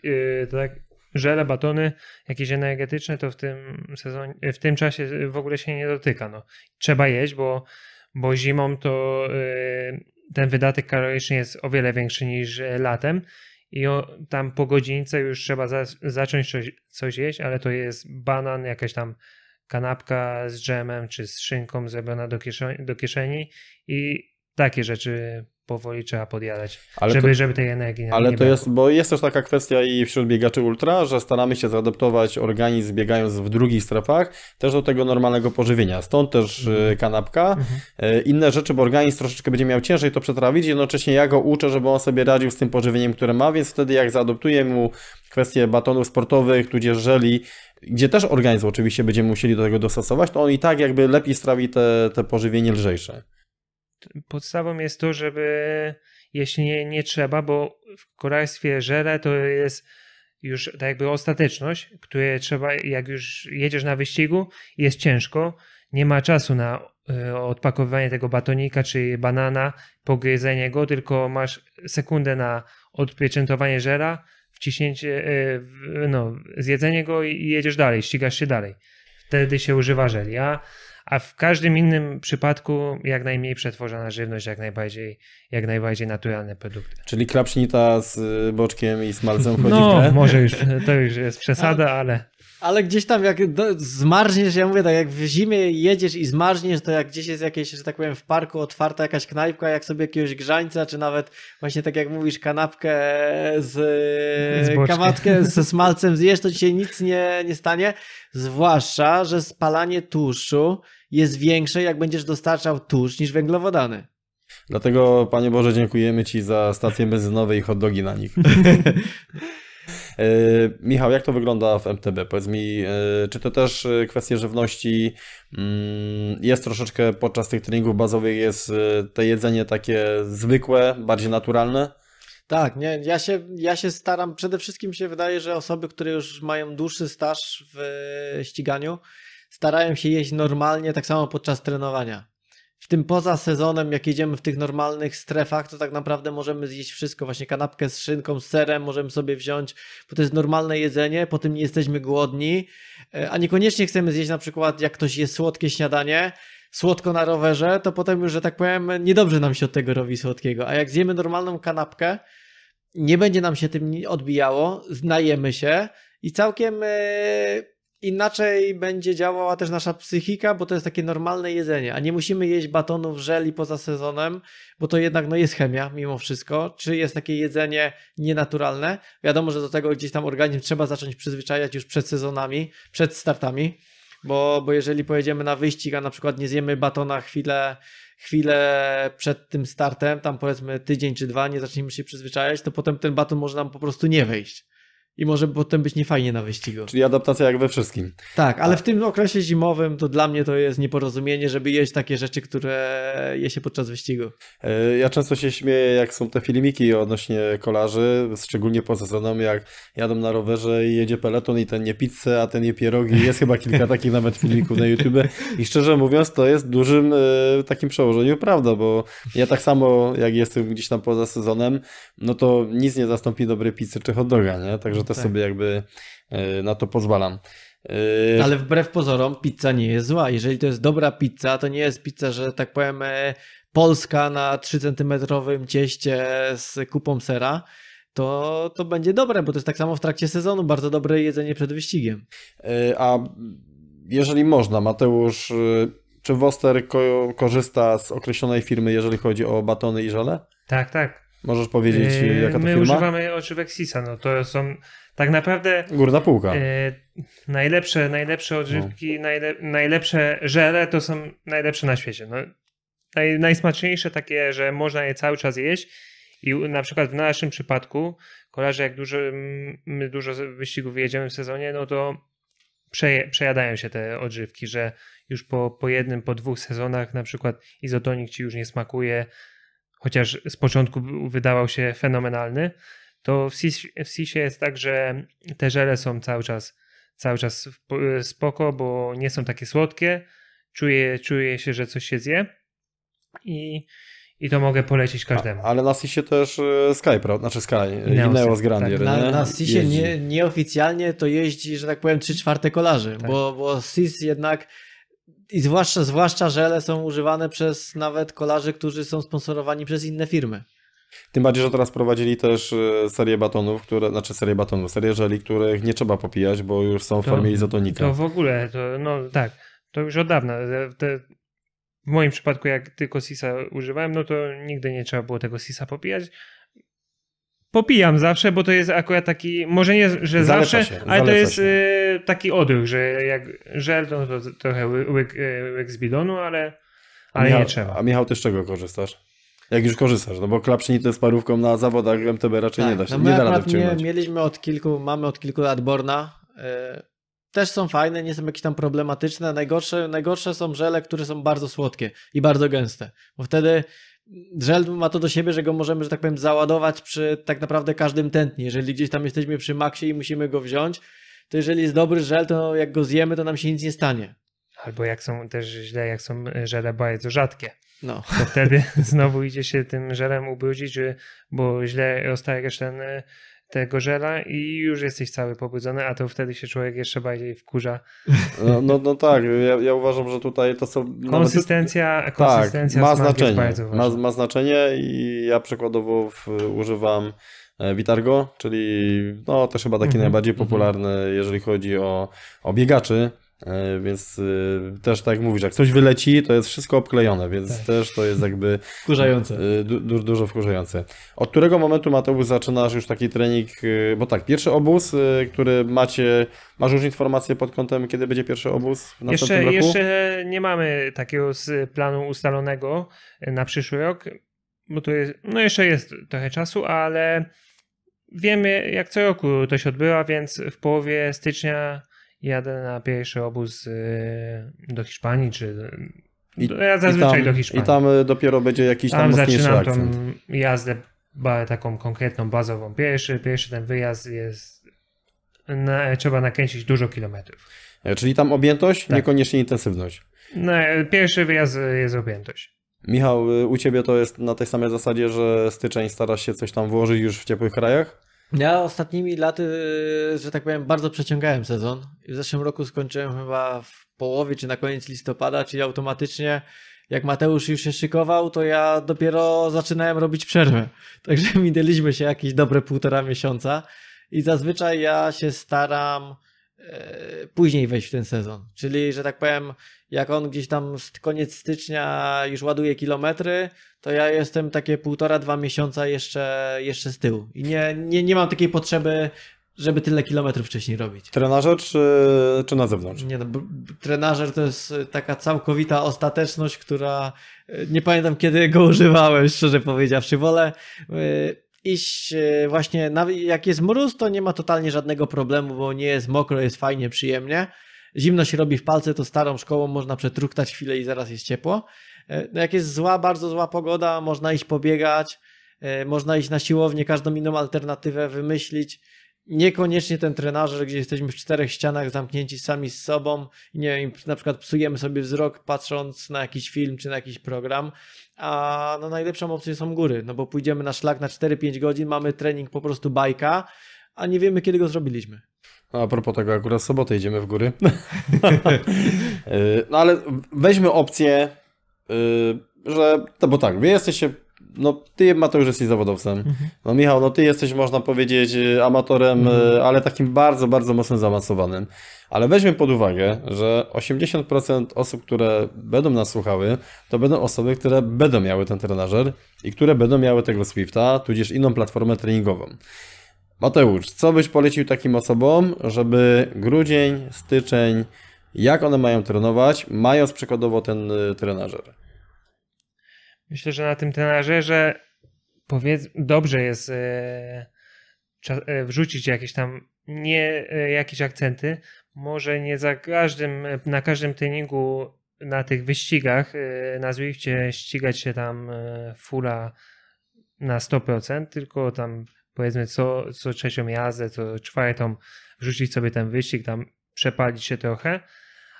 tak, żele, batony jakieś energetyczne, to w tym sezonie, w tym czasie w ogóle się nie dotyka. No. Trzeba jeść, bo, bo zimą to yy, ten wydatek kaloryczny jest o wiele większy niż latem i o, tam po godzince już trzeba za, zacząć coś, coś jeść, ale to jest banan, jakaś tam kanapka z dżemem czy z szynką zrobiona do kieszeni, do kieszeni i takie rzeczy powoli trzeba podjadać, ale żeby, to, żeby tej energii nie Ale nie to jest, bo jest też taka kwestia i wśród biegaczy ultra, że staramy się zaadoptować organizm biegając w drugich strefach też do tego normalnego pożywienia. Stąd też mm. kanapka. Mhm. Y, inne rzeczy, bo organizm troszeczkę będzie miał ciężej to przetrawić, jednocześnie ja go uczę, żeby on sobie radził z tym pożywieniem, które ma, więc wtedy jak zaadoptuję mu kwestie batonów sportowych, tudzież żeli, gdzie też organizm oczywiście będziemy musieli do tego dostosować, to on i tak jakby lepiej strawi te, te pożywienie lżejsze podstawą jest to, żeby jeśli nie, nie trzeba, bo w koralstwie żele to jest już tak jakby ostateczność, które trzeba, jak już jedziesz na wyścigu, jest ciężko, nie ma czasu na e, odpakowywanie tego batonika czy banana, pogryzenie go, tylko masz sekundę na odpieczętowanie żela, wciśnięcie, e, no, zjedzenie go i jedziesz dalej, ścigasz się dalej. Wtedy się używa żeli. A a w każdym innym przypadku jak najmniej przetworzona żywność, jak najbardziej, jak najbardziej naturalne produkty. Czyli klapsznita z y, boczkiem i z malcem wchodzi no, w grę? może już, to już jest przesada, ale... Ale gdzieś tam jak do, zmarzniesz, ja mówię tak, jak w zimie jedziesz i zmarzniesz, to jak gdzieś jest jakieś, że tak powiem, w parku otwarta jakaś knajpka, jak sobie jakiegoś grzańca, czy nawet właśnie tak jak mówisz, kanapkę z, z ze smalcem zjesz, to ci się nic nie, nie stanie. Zwłaszcza, że spalanie tłuszczu jest większe, jak będziesz dostarczał tłuszcz niż węglowodany. Dlatego, Panie Boże, dziękujemy Ci za stacje benzynowe i hot dogi na nich. [laughs] E, Michał, jak to wygląda w MTB? Powiedz mi, e, czy to też e, kwestia żywności mm, jest troszeczkę podczas tych treningów bazowych, jest to jedzenie takie zwykłe, bardziej naturalne? Tak, nie, ja, się, ja się staram, przede wszystkim się wydaje, że osoby, które już mają dłuższy staż w ściganiu, starałem się jeść normalnie, tak samo podczas trenowania. W tym poza sezonem, jak jedziemy w tych normalnych strefach, to tak naprawdę możemy zjeść wszystko, właśnie kanapkę z szynką, z serem możemy sobie wziąć, bo to jest normalne jedzenie, po tym nie jesteśmy głodni, e, a niekoniecznie chcemy zjeść na przykład, jak ktoś je słodkie śniadanie, słodko na rowerze, to potem już, że tak powiem, niedobrze nam się od tego robi słodkiego, a jak zjemy normalną kanapkę, nie będzie nam się tym odbijało, znajemy się i całkiem e, inaczej będzie działała też nasza psychika, bo to jest takie normalne jedzenie, a nie musimy jeść batonów, żeli poza sezonem, bo to jednak no, jest chemia mimo wszystko. Czy jest takie jedzenie nienaturalne? Wiadomo, że do tego gdzieś tam organizm trzeba zacząć przyzwyczajać już przed sezonami, przed startami, bo, bo jeżeli pojedziemy na wyścig, a na przykład nie zjemy batona chwilę, chwilę przed tym startem, tam powiedzmy tydzień czy dwa, nie zaczniemy się przyzwyczajać, to potem ten baton może nam po prostu nie wejść i może potem być niefajnie na wyścigu. Czyli adaptacja jak we wszystkim. Tak, ale w tym okresie zimowym to dla mnie to jest nieporozumienie, żeby jeść takie rzeczy, które je się podczas wyścigu. E, ja często się śmieję, jak są te filmiki odnośnie kolarzy, szczególnie poza sezonem, jak jadą na rowerze i jedzie peleton i ten nie pizzę, a ten nie pierogi. Jest chyba kilka [laughs] takich nawet filmików na YouTube. I szczerze mówiąc, to jest dużym e, takim przełożeniu prawda, bo ja tak samo, jak jestem gdzieś tam poza sezonem, no to nic nie zastąpi dobrej pizzy czy hot doga, nie? Także to tak. sobie jakby e, na to pozwalam. E, Ale wbrew pozorom pizza nie jest zła. Jeżeli to jest dobra pizza, to nie jest pizza, że tak powiem e, polska na 3 cm cieście z kupą sera, to, to będzie dobre, bo to jest tak samo w trakcie sezonu, bardzo dobre jedzenie przed wyścigiem. A jeżeli można, Mateusz, czy Woster ko korzysta z określonej firmy, jeżeli chodzi o batony i żele? Tak, tak. Możesz powiedzieć, yy, jaka to My firma? używamy odżywek Sisa, no to są tak naprawdę... Górna półka. Yy, najlepsze, najlepsze odżywki, no. najle, najlepsze żele to są najlepsze na świecie. No, naj, najsmaczniejsze takie, że można je cały czas jeść i na przykład w naszym przypadku kolarze, jak dużo, my dużo wyścigów jedziemy w sezonie, no to przeje, przejadają się te odżywki, że już po, po jednym, po dwóch sezonach na przykład izotonik ci już nie smakuje, chociaż z początku wydawał się fenomenalny, to w SIS-ie jest tak, że te żele są cały czas, cały czas spoko, bo nie są takie słodkie. Czuję, czuję się, że coś się zje i, i to mogę polecić każdemu. A, ale na SIS-ie też e, Sky, prawda? Znaczy Sky, e, Ineos Grandier. Tak. Na, na SIS-ie nie, nieoficjalnie to jeździ, że tak powiem, trzy czwarte kolarzy, tak. bo, bo SIS jednak i zwłaszcza, zwłaszcza żele są używane przez nawet kolarzy, którzy są sponsorowani przez inne firmy. Tym bardziej, że teraz prowadzili też e, serię batonów, które, znaczy serię batonów, serię żeli, których nie trzeba popijać, bo już są w to, formie izotonika. To w ogóle, to, no tak, to już od dawna. E, te, w moim przypadku, jak tylko Sisa używałem, no to nigdy nie trzeba było tego Sisa popijać popijam zawsze, bo to jest akurat taki, może nie, że zawsze, się, ale to jest y, taki odruch, że jak żel, to, to, trochę łyk, łyk y, z bidonu, ale, ale Michał, nie trzeba. A Michał, ty z czego korzystasz? Jak już korzystasz, no bo klapsznity z parówką na zawodach MTB raczej tak, nie da się, no nie da rady wciągnąć. Mieliśmy od kilku, mamy od kilku lat Borna, y, też są fajne, nie są jakieś tam problematyczne. Najgorsze, najgorsze są żele, które są bardzo słodkie i bardzo gęste, bo wtedy żel ma to do siebie, że go możemy, że tak powiem, załadować przy tak naprawdę każdym tętnie. Jeżeli gdzieś tam jesteśmy przy maksie i musimy go wziąć, to jeżeli jest dobry żel, to jak go zjemy, to nam się nic nie stanie. Albo jak są też źle, jak są żele bardzo rzadkie. No. To wtedy [laughs] znowu idzie się tym żelem ubrudzić, bo źle roztajesz ten tego żela i już jesteś cały pobudzony, a to wtedy się człowiek jeszcze bardziej wkurza. No, no, no tak, ja, ja, uważam, że tutaj to są... Konsystencja, nawet... konsystencja tak, ma znaczenie, ma, ma znaczenie i ja przykładowo w, używam e, Vitargo, czyli no, też chyba taki mhm, najbardziej mhm. popularny, jeżeli chodzi o, o biegaczy, E, więc y, też tak jak mówisz, jak coś wyleci, to jest wszystko obklejone, więc tak. też to jest jakby. [laughs] Wkurzające. Y, du, du, dużo wkurzające. Od którego momentu Mateusz zaczynasz już taki trening? Y, bo tak, pierwszy obóz, który macie, masz już informacje pod kątem, kiedy będzie pierwszy obóz w następnym jeszcze, roku? Jeszcze nie mamy takiego planu ustalonego na przyszły rok, bo tu jest, no jeszcze jest trochę czasu, ale wiemy jak co roku to się odbywa, więc w połowie stycznia jadę na pierwszy obóz y, do Hiszpanii, czy I, no, ja zazwyczaj tam, do Hiszpanii. I tam y, dopiero będzie jakiś tam, tam mocniejszy akcent. Tą jazdę taką konkretną, bazową. Pierwszy, pierwszy ten wyjazd jest, na, trzeba nakręcić dużo kilometrów. E, czyli tam objętość, tak. niekoniecznie intensywność. No, e, pierwszy wyjazd y, jest objętość. Michał, u Ciebie to jest na tej samej zasadzie, że styczeń starasz się coś tam włożyć już w ciepłych krajach? Ja ostatnimi laty, że tak powiem, bardzo przeciągałem sezon. W zeszłym roku skończyłem chyba w połowie czy na koniec listopada, czyli automatycznie jak Mateusz już się szykował, to ja dopiero zaczynałem robić przerwę. [laughs] Także minęliśmy się jakieś dobre półtora miesiąca i zazwyczaj ja się staram E, później wejść w ten sezon. Czyli, że tak powiem, jak on gdzieś tam z koniec stycznia już ładuje kilometry, to ja jestem takie półtora, dwa miesiąca jeszcze, jeszcze z tyłu. I nie, nie, nie mam takiej potrzeby, żeby tyle kilometrów wcześniej robić. Trenażer czy, czy na zewnątrz? Nie no, trenażer to jest e, taka całkowita ostateczność, która e, nie pamiętam kiedy go [laughs] używałem, szczerze powiedziawszy. Wolę iść e, właśnie, jak jest mróz, to nie ma totalnie żadnego problemu, bo nie jest mokro, jest fajnie, przyjemnie. Zimno się robi w palce, to starą szkołą można przetruktać chwilę i zaraz jest ciepło. E, no jak jest zła, bardzo zła pogoda, można iść pobiegać, e, można iść na siłownię, każdą inną alternatywę wymyślić. Niekoniecznie ten trenażer, gdzie jesteśmy w czterech ścianach zamknięci sami z sobą i nie wiem, na przykład psujemy sobie wzrok patrząc na jakiś film czy na jakiś program a no najlepszą opcją są góry, no bo pójdziemy na szlak na 4-5 godzin, mamy trening po prostu bajka, a nie wiemy kiedy go zrobiliśmy. A propos tego, akurat w sobotę idziemy w góry. [laughs] E, no ale weźmy opcję, y, że, no bo tak, wy jesteście no ty Mateusz jesteś zawodowcem. Mhm. No Michał, no ty jesteś można powiedzieć amatorem, mhm. e, ale takim bardzo, bardzo mocno zaawansowanym. Ale weźmy pod uwagę, że 80% osób, które będą nas słuchały, to będą osoby, które będą miały ten trenażer i które będą miały tego Swifta, tudzież inną platformę treningową. Mateusz, co byś polecił takim osobom, żeby grudzień, styczeń, jak one mają trenować, mając przykładowo ten e, trenażer? Myślę, że na tym trenażerze powiedz, dobrze jest e, e, wrzucić jakieś tam nie e, jakieś akcenty. Może nie za każdym, na każdym treningu na tych wyścigach na Zwifcie ścigać się tam fula na 100%, tylko tam powiedzmy co, co trzecią jazdę, co czwartą wrzucić sobie ten wyścig, tam przepalić się trochę.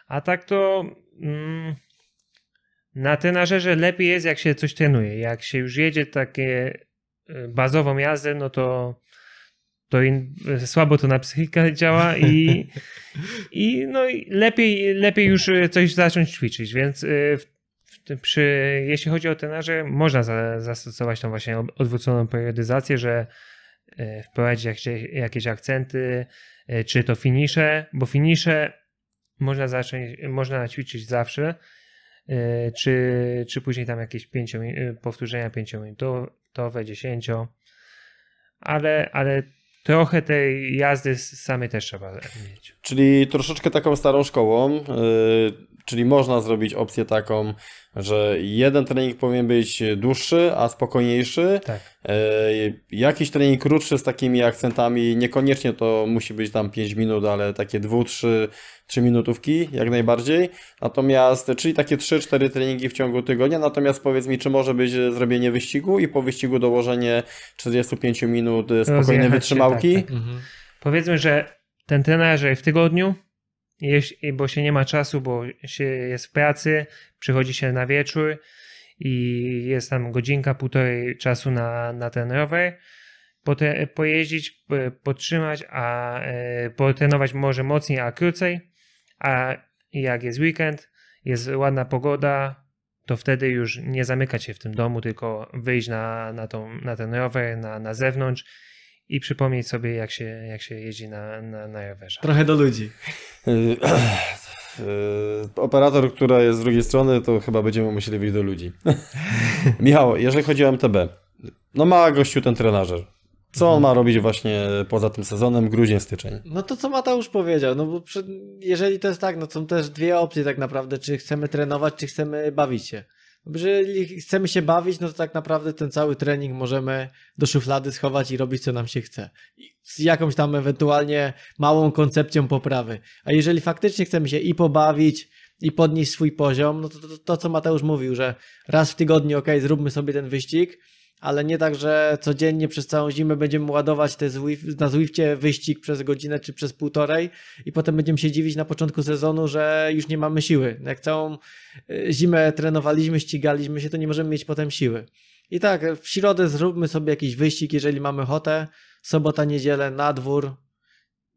A tak to mm, na trenerze lepiej jest, jak się coś trenuje. Jak się już jedzie takie e, bazową jazdę, no to to in, słabo to na psychikę działa i, [laughs] i no i lepiej, lepiej już e, coś zacząć ćwiczyć, więc e, w, w, przy, jeśli chodzi o tenarze można za, zastosować tą właśnie odwróconą periodyzację, że wprowadzić jakieś, jakieś akcenty, czy to finisze, bo finisze można zacząć, można ćwiczyć zawsze, E, czy, czy później tam jakieś pięcio, e, powtórzenia 5-minutowe, 10. Ale, ale trochę tej jazdy samej też trzeba mieć. Czyli troszeczkę taką starą szkołą, e, Czyli można zrobić opcję taką, że jeden trening powinien być dłuższy, a spokojniejszy. Tak. E, jakiś trening krótszy z takimi akcentami, niekoniecznie to musi być tam 5 minut, ale takie 2, 3, minutówki jak najbardziej. Natomiast, czyli takie 3-4 treningi w ciągu tygodnia. Natomiast powiedz mi, czy może być zrobienie wyścigu i po wyścigu dołożenie 45 minut spokojnej Rozjechać wytrzymałki? Się, tak, tak. Mhm. Powiedzmy, że ten trener w tygodniu bo się nie ma czasu, bo się jest w pracy, przychodzi się na wieczór i jest tam godzinka, półtorej czasu na, na ten rower. pojeździć, podtrzymać, a e, potrenować może mocniej, a krócej. A jak jest weekend, jest ładna pogoda, to wtedy już nie zamykać się w tym domu, tylko wyjść na, na, tą, na ten rower, na, na zewnątrz i przypomnieć sobie, jak się, jak się jeździ na, na, na rowerze. Trochę do ludzi. Y, [clears throat] operator, która jest z drugiej strony, to chyba będziemy musieli wyjść do ludzi. [laughs] Michał, jeżeli chodzi o MTB, no ma gościu ten trenażer. Co on ma robić właśnie poza tym sezonem, grudzień, styczeń? No to co Mateusz powiedział, no bo jeżeli to jest tak, no są też dwie opcje tak naprawdę, czy chcemy trenować, czy chcemy bawić się. Jeżeli chcemy się bawić, no to tak naprawdę ten cały trening możemy do szuflady schować i robić co nam się chce. Z jakąś tam ewentualnie małą koncepcją poprawy. A jeżeli faktycznie chcemy się i pobawić, i podnieść swój poziom, no to to, to, to co Mateusz mówił, że raz w tygodniu, ok, zróbmy sobie ten wyścig, ale nie tak, że codziennie przez całą zimę będziemy ładować te Zwift, na Zwifcie wyścig przez godzinę czy przez półtorej i potem będziemy się dziwić na początku sezonu, że już nie mamy siły. Jak całą y, zimę trenowaliśmy, ścigaliśmy się, to nie możemy mieć potem siły. I tak, w środę zróbmy sobie jakiś wyścig, jeżeli mamy ochotę, sobota, niedzielę, na dwór,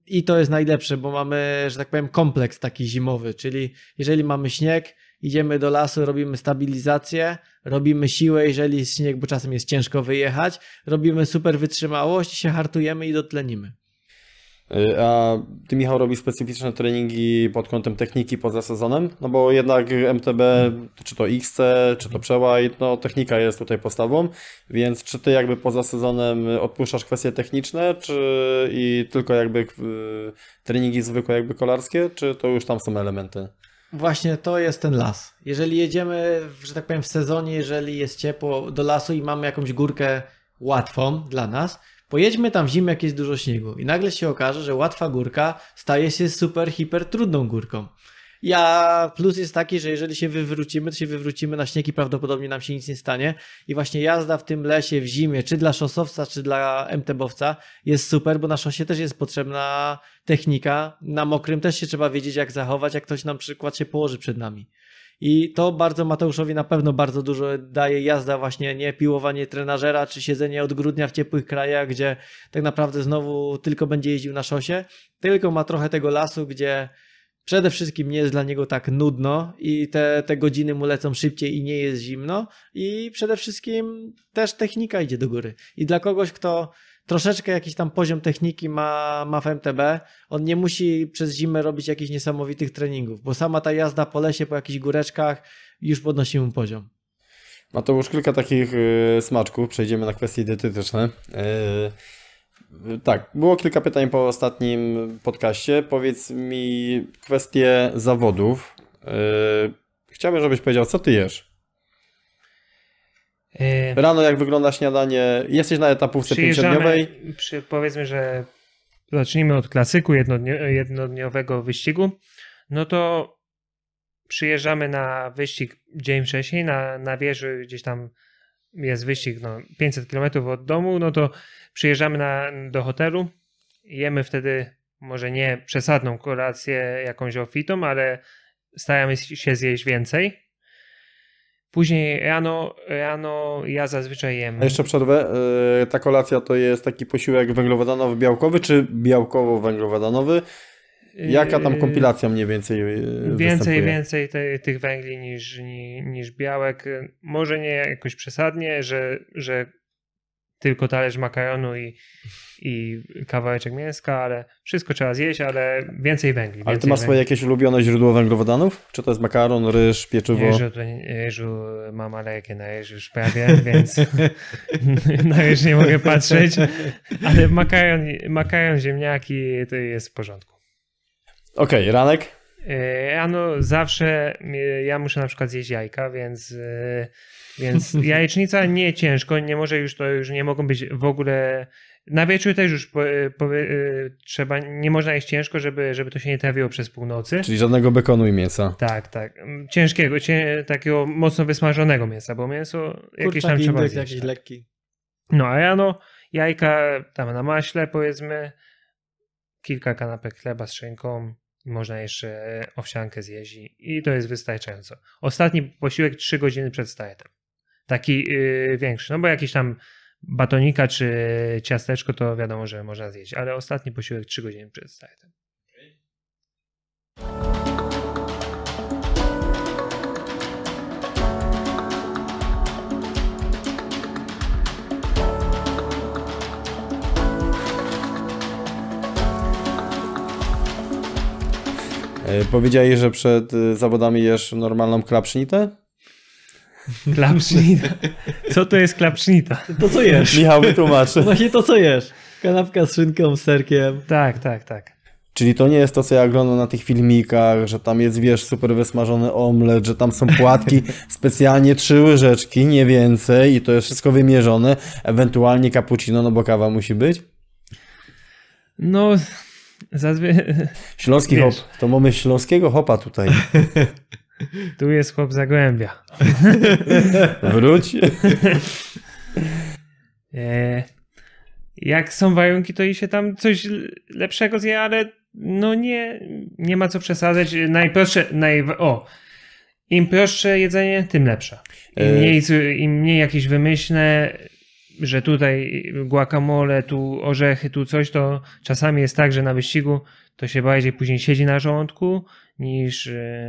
i to jest najlepsze, bo mamy, że tak powiem, kompleks taki zimowy, czyli jeżeli mamy śnieg, idziemy do lasu, robimy stabilizację, robimy siłę, jeżeli jest śnieg, bo czasem jest ciężko wyjechać, robimy super wytrzymałość, się hartujemy i dotlenimy. Y, a ty, Michał, robisz specyficzne treningi pod kątem techniki poza sezonem? No bo jednak MTB, czy to XC, czy to przełaj, no technika jest tutaj podstawą, więc czy ty jakby poza sezonem odpuszczasz kwestie techniczne, czy i tylko jakby y, treningi zwykłe, jakby kolarskie, czy to już tam są elementy? Właśnie to jest ten las. Jeżeli jedziemy, że tak powiem, w sezonie, jeżeli jest ciepło do lasu i mamy jakąś górkę łatwą dla nas, pojedźmy tam w zimie jak jest dużo śniegu i nagle się okaże, że łatwa górka staje się super, hiper trudną górką. Ja, plus jest taki, że jeżeli się wywrócimy, to się wywrócimy na śnieg i prawdopodobnie nam się nic nie stanie. I właśnie jazda w tym lesie w zimie, czy dla szosowca, czy dla mtb jest super, bo na szosie też jest potrzebna technika. Na mokrym też się trzeba wiedzieć, jak zachować, jak ktoś na przykład się położy przed nami. I to bardzo Mateuszowi na pewno bardzo dużo daje jazda, właśnie nie piłowanie trenażera czy siedzenie od grudnia w ciepłych krajach, gdzie tak naprawdę znowu tylko będzie jeździł na szosie, tylko ma trochę tego lasu, gdzie przede wszystkim nie jest dla niego tak nudno i te, te godziny mu lecą szybciej i nie jest zimno i przede wszystkim też technika idzie do góry. I dla kogoś, kto troszeczkę jakiś tam poziom techniki ma, ma w MTB, on nie musi przez zimę robić jakichś niesamowitych treningów, bo sama ta jazda po lesie, po jakichś góreczkach już podnosi mu poziom. Ma to już kilka takich y, smaczków, przejdziemy na kwestie dietetyczne. Y, tak, było kilka pytań po ostatnim podcaście. Powiedz mi kwestie zawodów. Y, chciałbym, żebyś powiedział, co ty jesz? Y, Rano jak wygląda śniadanie? Jesteś na etapówce pięciodniowej? Przy, powiedzmy, że zacznijmy od klasyku jednodniowego wyścigu. No to przyjeżdżamy na wyścig dzień wcześniej, na, na wieży gdzieś tam jest wyścig no, 500 km od domu, no to Przyjeżdżamy na, do hotelu, jemy wtedy może nie przesadną kolację jakąś ofitą, ale staramy się zjeść więcej. Później rano, rano ja zazwyczaj jem. A jeszcze przerwę. E, ta kolacja to jest taki posiłek węglowodanowy, białkowy czy białkowo-węglowodanowy? Jaka tam yy, kompilacja mniej więcej e, Więcej, więcej te, tych węgli niż, niż białek. Może nie jakoś przesadnie, że, że tylko talerz makaronu i, i kawałeczek mięska, ale wszystko trzeba zjeść, ale więcej węgli. Więcej ale ty masz swoje jakieś ulubione źródło węglowodanów? Czy to jest makaron, ryż, pieczywo? Ryżu, mam alergię na już prawie, [laughs] więc na ryż nie mogę patrzeć, ale makaron, makaron ziemniaki to jest w porządku. Okej, okay, ranek? Rano e, zawsze e, ja muszę na przykład zjeść jajka, więc e, więc [laughs] jajecznica nie ciężko, nie może już to już nie mogą być w ogóle. Na wieczór też już po, e, po, y, e, trzeba, nie można jeść ciężko, żeby, żeby to się nie trawiło przez północy. Czyli żadnego bekonu i mięsa. Tak, tak. Ciężkiego, cię, takiego mocno wysmażonego mięsa, bo mięso Kurczak, jakieś tam trzeba indyk, zjeść. Jakiś tak. lekki. No a no jajka tam na maśle powiedzmy, kilka kanapek chleba z szynką, można jeszcze owsiankę zjeść i to jest wystarczająco. Ostatni posiłek trzy godziny przed startem taki yy, większy, no bo jakiś tam batonika czy ciasteczko to wiadomo, że można zjeść, ale ostatni posiłek 3 godziny przed startem. Powiedziałeś, że przed y, zawodami jesz normalną klapsznitę? Klapsznita. Co to jest klapsznita? To co jesz. Michał wytłumaczy. No właśnie to co jesz. Kanapka z szynką, z serkiem. Tak, tak, tak. Czyli to nie jest to, co ja oglądam na tych filmikach, że tam jest, wiesz, super wysmażony omlet, że tam są płatki, [laughs] specjalnie trzy łyżeczki, nie więcej i to jest wszystko wymierzone, ewentualnie cappuccino, no bo kawa musi być? No, zazwyczaj... Śląski wiesz. hop, to mamy śląskiego hopa tutaj. [laughs] Tu jest chłop zagłębia. [laughs] Wróć. E, jak są warunki, to i się tam coś lepszego zje, ale no nie, nie ma co przesadzać. Najprostsze, naj, o, im prostsze jedzenie, tym lepsze. Im e, mniej, im mniej jakieś wymyślne, że tutaj guacamole, tu orzechy, tu coś, to czasami jest tak, że na wyścigu to się bardziej później siedzi na żołądku niż, e,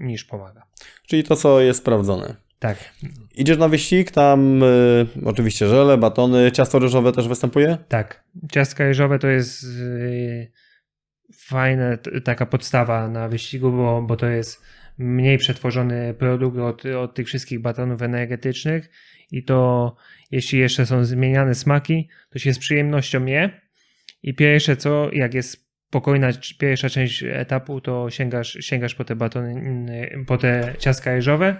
niż pomaga. Czyli to, co jest sprawdzone. Tak. Idziesz na wyścig, tam y, oczywiście żele, batony, ciasto ryżowe też występuje? Tak. Ciastka ryżowe to jest y, fajna taka podstawa na wyścigu, bo, bo to jest mniej przetworzony produkt od, od tych wszystkich batonów energetycznych i to jeśli jeszcze są zmieniane smaki, to się z przyjemnością je. I pierwsze co, jak jest pokojna pierwsza część etapu, to sięgasz, sięgasz po te batony, po te ciastka jeżowe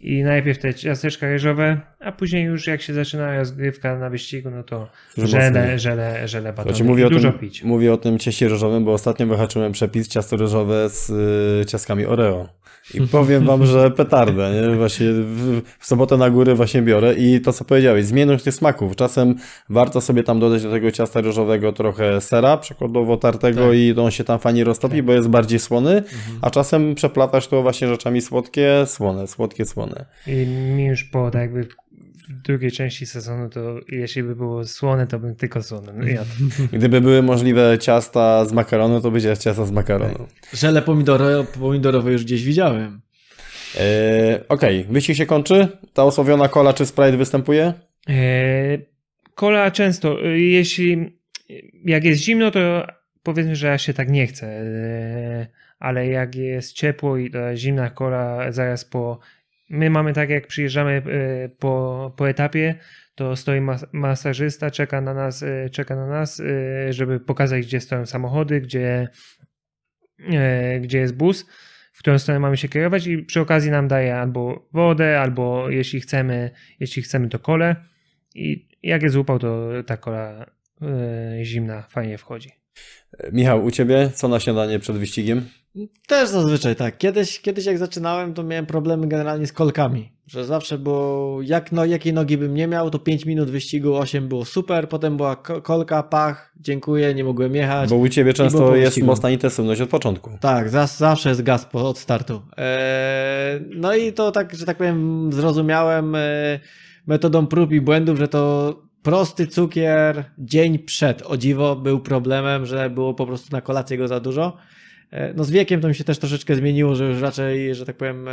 i najpierw te ciasteczka jeżowe, a później już jak się zaczyna rozgrywka na wyścigu, no to żele, żele, żele batony. Znaczy mówię Dużo o tym, pić. Mówię o tym cieście ryżowym, bo ostatnio wyhaczyłem przepis ciasto ryżowe z ciaskami y, ciastkami Oreo. I powiem wam, że petardę, nie? Właśnie w, sobotę na góry właśnie biorę i to, co powiedziałeś, zmienność tych smaków. Czasem warto sobie tam dodać do tego ciasta ryżowego trochę sera, przykładowo tartego tak. i on się tam fajnie roztopi, tak. bo jest bardziej słony, mhm. a czasem przeplatasz to właśnie rzeczami słodkie, słone, słodkie, słone. I mi już po, tak jakby drugiej części sezonu, to jeśli by było słone, to bym tylko słone no [laughs] Gdyby były możliwe ciasta z makaronu, to by ciasta z makaronu. Tak. Żele pomidorowe, już gdzieś widziałem. Eee, Okej, okay. wyścig się kończy? Ta osłowiona kola czy Sprite występuje? Eee, kola często. E, jeśli jak jest zimno, to powiedzmy, że ja się tak nie chcę. E, ale jak jest ciepło i ta zimna kola zaraz po My mamy tak, jak przyjeżdżamy e, po, po etapie, to stoi mas masażysta, czeka na nas, e, czeka na nas, e, żeby pokazać, gdzie stoją samochody, gdzie, gdzie jest bus, w którą stronę mamy się kierować i przy okazji nam daje albo wodę, albo jeśli chcemy, jeśli chcemy to kole i jak jest upał, to ta kola zimna fajnie wchodzi. E, Michał, u ciebie co na śniadanie przed wyścigiem? Też zazwyczaj tak. Kiedyś, kiedyś jak zaczynałem, to miałem problemy generalnie z kolkami. Że zawsze było, jak no, jakiej nogi bym nie miał, to 5 minut wyścigu, 8 było super, potem była kolka, pach, dziękuję, nie mogłem jechać. Bo u ciebie często jest mocna intensywność od początku. Tak, zawsze jest gaz po, od startu. Eee, no i to tak, że tak powiem, zrozumiałem. Eee, metodą prób i błędów, że to prosty cukier dzień przed. O dziwo był problemem, że było po prostu na kolację go za dużo. E, no z wiekiem to mi się też troszeczkę zmieniło, że już raczej, że tak powiem, e,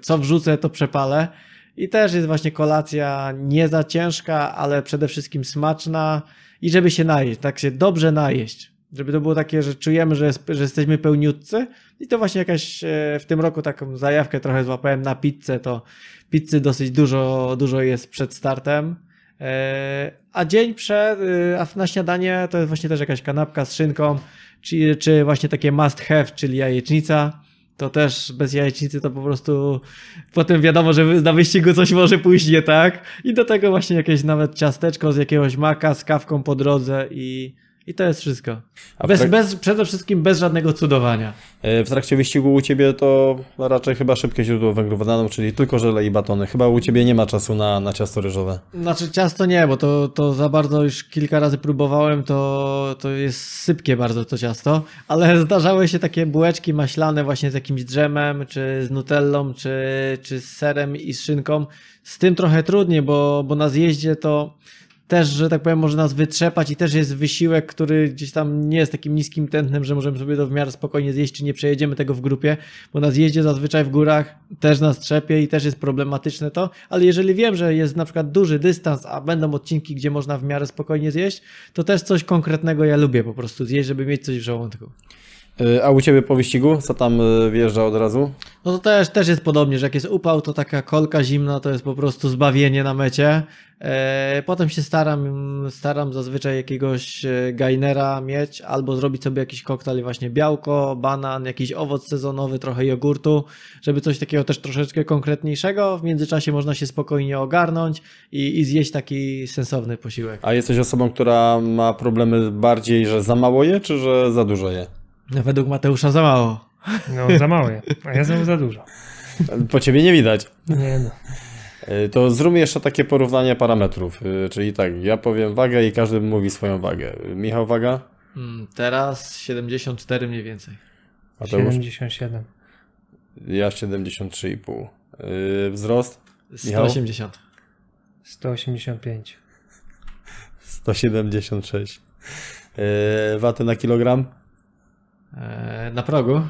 co wrzucę, to przepalę. I też jest właśnie kolacja nie za ciężka, ale przede wszystkim smaczna i żeby się najeść, tak się dobrze najeść. Żeby to było takie, że czujemy, że, jest, że jesteśmy pełniutcy i to właśnie jakaś e, w tym roku taką zajawkę trochę złapałem na pizzę, to pizzy dosyć dużo, dużo jest przed startem E, a dzień przed, y, a na śniadanie to jest właśnie też jakaś kanapka z szynką, czy, czy właśnie takie must have, czyli jajecznica. To też bez jajecznicy to po prostu potem wiadomo, że na wyścigu coś może pójść nie tak. I do tego właśnie jakieś nawet ciasteczko z jakiegoś maka z kawką po drodze i, i to jest wszystko. A bez, trak... bez, przede wszystkim bez żadnego cudowania. E, w trakcie wyścigu u ciebie to raczej chyba szybkie źródło węglowodanów, czyli tylko żele i batony. Chyba u ciebie nie ma czasu na, na ciasto ryżowe. Znaczy ciasto nie, bo to, to za bardzo już kilka razy próbowałem, to, to jest sypkie bardzo to ciasto, ale [laughs] zdarzały się takie bułeczki maślane właśnie z jakimś drzemem, czy z nutellą, czy, czy z serem i z szynką. Z tym trochę trudniej, bo, bo na zjeździe to też, że tak powiem, może nas wytrzepać i też jest wysiłek, który gdzieś tam nie jest takim niskim tętnem, że możemy sobie to w miarę spokojnie zjeść, czy nie przejedziemy tego w grupie, bo na zjeździe zazwyczaj w górach też nas trzepie i też jest problematyczne to, ale jeżeli wiem, że jest na przykład duży dystans, a będą odcinki, gdzie można w miarę spokojnie zjeść, to też coś konkretnego ja lubię po prostu zjeść, żeby mieć coś w żołądku. E, a u ciebie po wyścigu? Co tam e, wjeżdża od razu? No to też, też jest podobnie, że jak jest upał, to taka kolka zimna to jest po prostu zbawienie na mecie. E, potem się staram, staram zazwyczaj jakiegoś gainera mieć albo zrobić sobie jakiś koktajl właśnie białko, banan, jakiś owoc sezonowy, trochę jogurtu, żeby coś takiego też troszeczkę konkretniejszego. W międzyczasie można się spokojnie ogarnąć i, i zjeść taki sensowny posiłek. A jesteś osobą, która ma problemy bardziej, że za mało je, czy że za dużo je? Według Mateusza za mało. No, za ja. a ja znowu za dużo. Po ciebie nie widać. Nie no. Y, to zróbmy jeszcze takie porównanie parametrów. Y, czyli tak, ja powiem wagę i każdy mówi swoją wagę. Y, Michał, waga? Mm, teraz 74 mniej więcej. Mateusz? 77. Ja 73,5. Yy, wzrost? 180. Michał? 185. 176. waty na kilogram? E, na progu?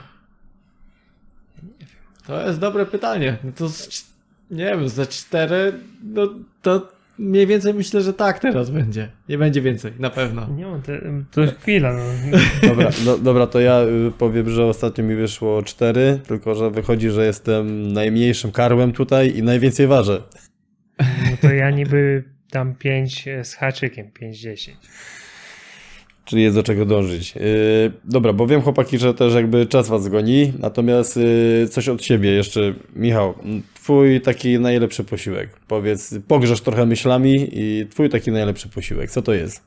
To jest dobre pytanie. No to z, nie wiem, za cztery, no to mniej więcej myślę, że tak teraz będzie. Nie będzie więcej, na pewno. Nie, to, to jest chwila. No. [laughs] Dobra, do, no, dobra, to ja y, powiem, że ostatnio mi wyszło cztery, tylko że wychodzi, że jestem najmniejszym karłem tutaj i najwięcej ważę. No to ja niby tam pięć e, z haczykiem, pięćdziesiąt. Czyli jest do czego dążyć. Yy, dobra, bo wiem chłopaki, że też jakby czas was goni, natomiast yy, coś od siebie jeszcze. Michał, twój taki najlepszy posiłek. Powiedz, pogrzesz trochę myślami i twój taki najlepszy posiłek. Co to jest?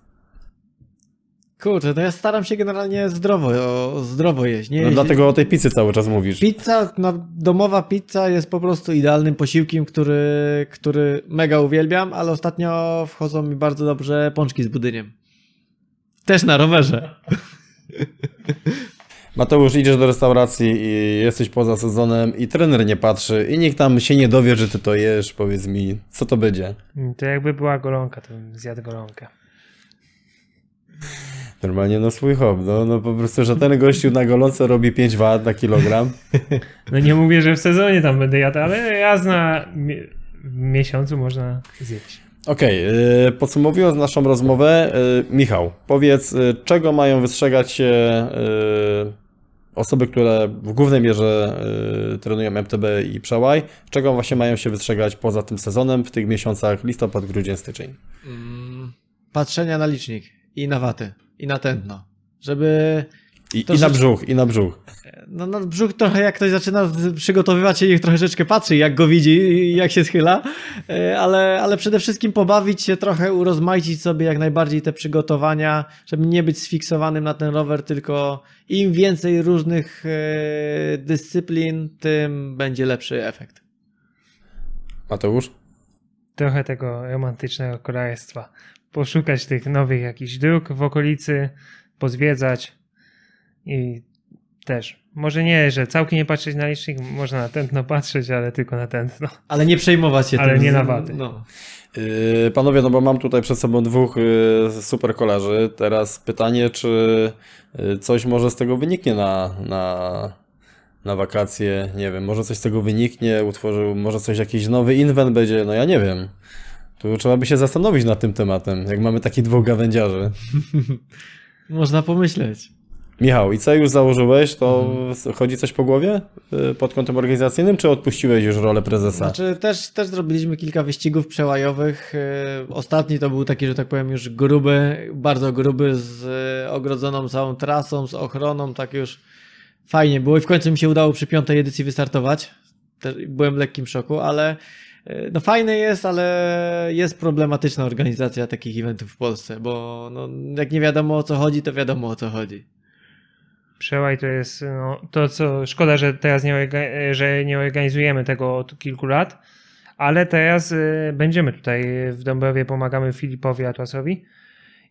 Kurczę, to ja staram się generalnie zdrowo, o, zdrowo jeść. Nie no jeść, dlatego o tej pizzy cały czas mówisz. Pizza, no, domowa pizza jest po prostu idealnym posiłkiem, który, który mega uwielbiam, ale ostatnio wchodzą mi bardzo dobrze pączki z budyniem. Też na rowerze. Mateusz, idziesz do restauracji i jesteś poza sezonem i trener nie patrzy i nikt tam się nie dowie, że ty to jesz. Powiedz mi, co to będzie? To jakby była golonka, to bym zjadł golonkę. Normalnie no swój hop, no, no po prostu, że ten gościu na golonce robi 5 wat na kilogram. [laughs] No nie mówię, że w sezonie tam będę jadł, ale jazda na miesiącu można zjeść. Okej, okay, podsumowując naszą rozmowę, y, Michał, powiedz, y, czego mają wystrzegać się y, osoby, które w głównej mierze trenują MTB i przełaj, czego właśnie mają się wystrzegać poza tym sezonem w tych miesiącach listopad, grudzień, styczeń? Mm, patrzenia na licznik i na waty, i na tętno, żeby i, i na brzuch, i na brzuch. No na no, brzuch trochę jak ktoś zaczyna przygotowywać się i trochę patrzy, jak go widzi, jak się schyla, e, ale, ale przede wszystkim pobawić się trochę, urozmaicić sobie jak najbardziej te przygotowania, żeby nie być sfiksowanym na ten rower, tylko im więcej różnych e, dyscyplin, tym będzie lepszy efekt. Mateusz? Trochę tego romantycznego królestwa. Poszukać tych nowych jakichś dróg w okolicy, pozwiedzać, i też. Może nie, że całkiem nie patrzeć na licznik, można na tętno patrzeć, ale tylko na tętno. Ale nie przejmować się ale tym. Ale nie na wady. No. Yy, panowie, no bo mam tutaj przed sobą dwóch yy, super kolarzy. Teraz pytanie, czy y, coś może z tego wyniknie na, na, na wakacje? Nie wiem, może coś z tego wyniknie, utworzył, może coś jakiś nowy inwent będzie, no ja nie wiem. Tu trzeba by się zastanowić nad tym tematem, jak mamy takich dwóch gawędziarzy. [laughs] można pomyśleć. Michał, i co już założyłeś, to mhm. chodzi coś po głowie y, pod kątem organizacyjnym, czy odpuściłeś już rolę prezesa? Znaczy też, też zrobiliśmy kilka wyścigów przełajowych. Y, ostatni to był taki, że tak powiem, już gruby, bardzo gruby, z y, ogrodzoną całą trasą, z ochroną, tak już fajnie było i w końcu mi się udało przy piątej edycji wystartować. byłem w lekkim szoku, ale no fajne jest, ale jest problematyczna organizacja takich eventów w Polsce, bo no, jak nie wiadomo o co chodzi, to wiadomo o co chodzi. Przełaj to jest no, to, co szkoda, że teraz nie, że nie organizujemy tego od kilku lat, ale teraz y, będziemy tutaj w Dąbrowie, pomagamy Filipowi Atłasowi.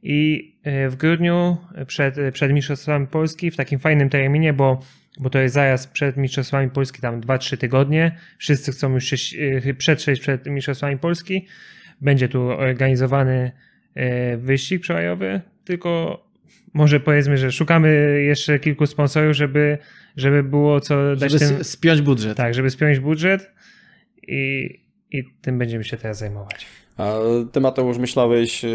I y, w grudniu przed, przed Mistrzostwami Polski, w takim fajnym terminie, bo, bo to jest zaraz przed Mistrzostwami Polski, tam 2-3 tygodnie. Wszyscy chcą już y, przetrzeć przed Mistrzostwami Polski. Będzie tu organizowany wyścig przełajowy, tylko może powiedzmy, że szukamy jeszcze kilku sponsorów, żeby, żeby było co dać. Żeby tym, spiąć budżet. Tak, żeby spiąć budżet i, i tym będziemy się teraz zajmować. A ty Mateusz myślałeś y,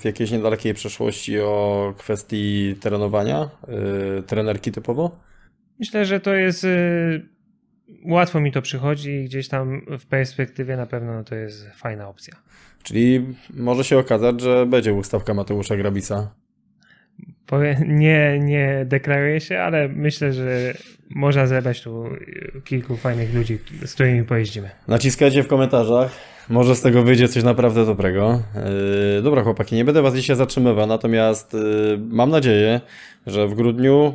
w jakiejś niedalekiej przeszłości o kwestii trenowania, y, trenerki typowo? Myślę, że to jest y, łatwo mi to przychodzi i gdzieś tam w perspektywie na pewno to jest fajna opcja. Czyli może się okazać, że będzie ustawka Mateusza Grabica nie, nie deklaruję się, ale myślę, że można zebrać tu kilku fajnych ludzi, z którymi pojeździmy. Naciskajcie w komentarzach. Może z tego wyjdzie coś naprawdę dobrego. Yy, dobra, chłopaki, nie będę was dzisiaj zatrzymywał, natomiast yy, mam nadzieję, że w grudniu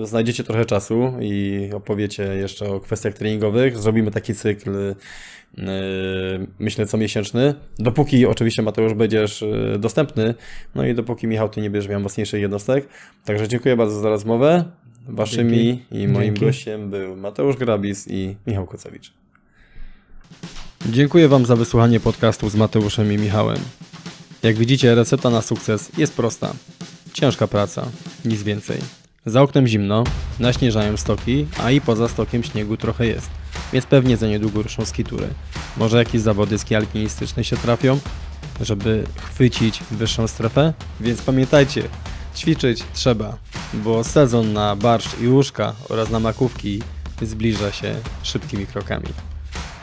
yy, znajdziecie trochę czasu i opowiecie jeszcze o kwestiach treningowych. Zrobimy taki cykl, yy, myślę, co miesięczny. Dopóki oczywiście, Mateusz, będziesz yy, dostępny, no i dopóki, Michał, ty nie będziesz miał mocniejszych jednostek. Także dziękuję bardzo za rozmowę. Waszymi Dzięki. i moim Dzięki. gościem był Mateusz Grabis i Michał Kocewicz. Dziękuję Wam za wysłuchanie podcastu z Mateuszem i Michałem. Jak widzicie, recepta na sukces jest prosta. Ciężka praca, nic więcej. Za oknem zimno, naśnieżają stoki, a i poza stokiem śniegu trochę jest, więc pewnie za niedługo ruszą skitury. Może jakieś zawody ski alpinistyczne się trafią, żeby chwycić wyższą strefę? Więc pamiętajcie, ćwiczyć trzeba, bo sezon na barszcz i łóżka oraz na makówki zbliża się szybkimi krokami.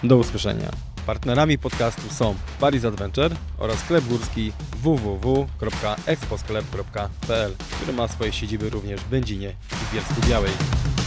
Do usłyszenia. Partnerami podcastu są Paris Adventure oraz sklep górski www.exposklep.pl, który ma swoje siedziby również w Będzinie i Bielsku Białej.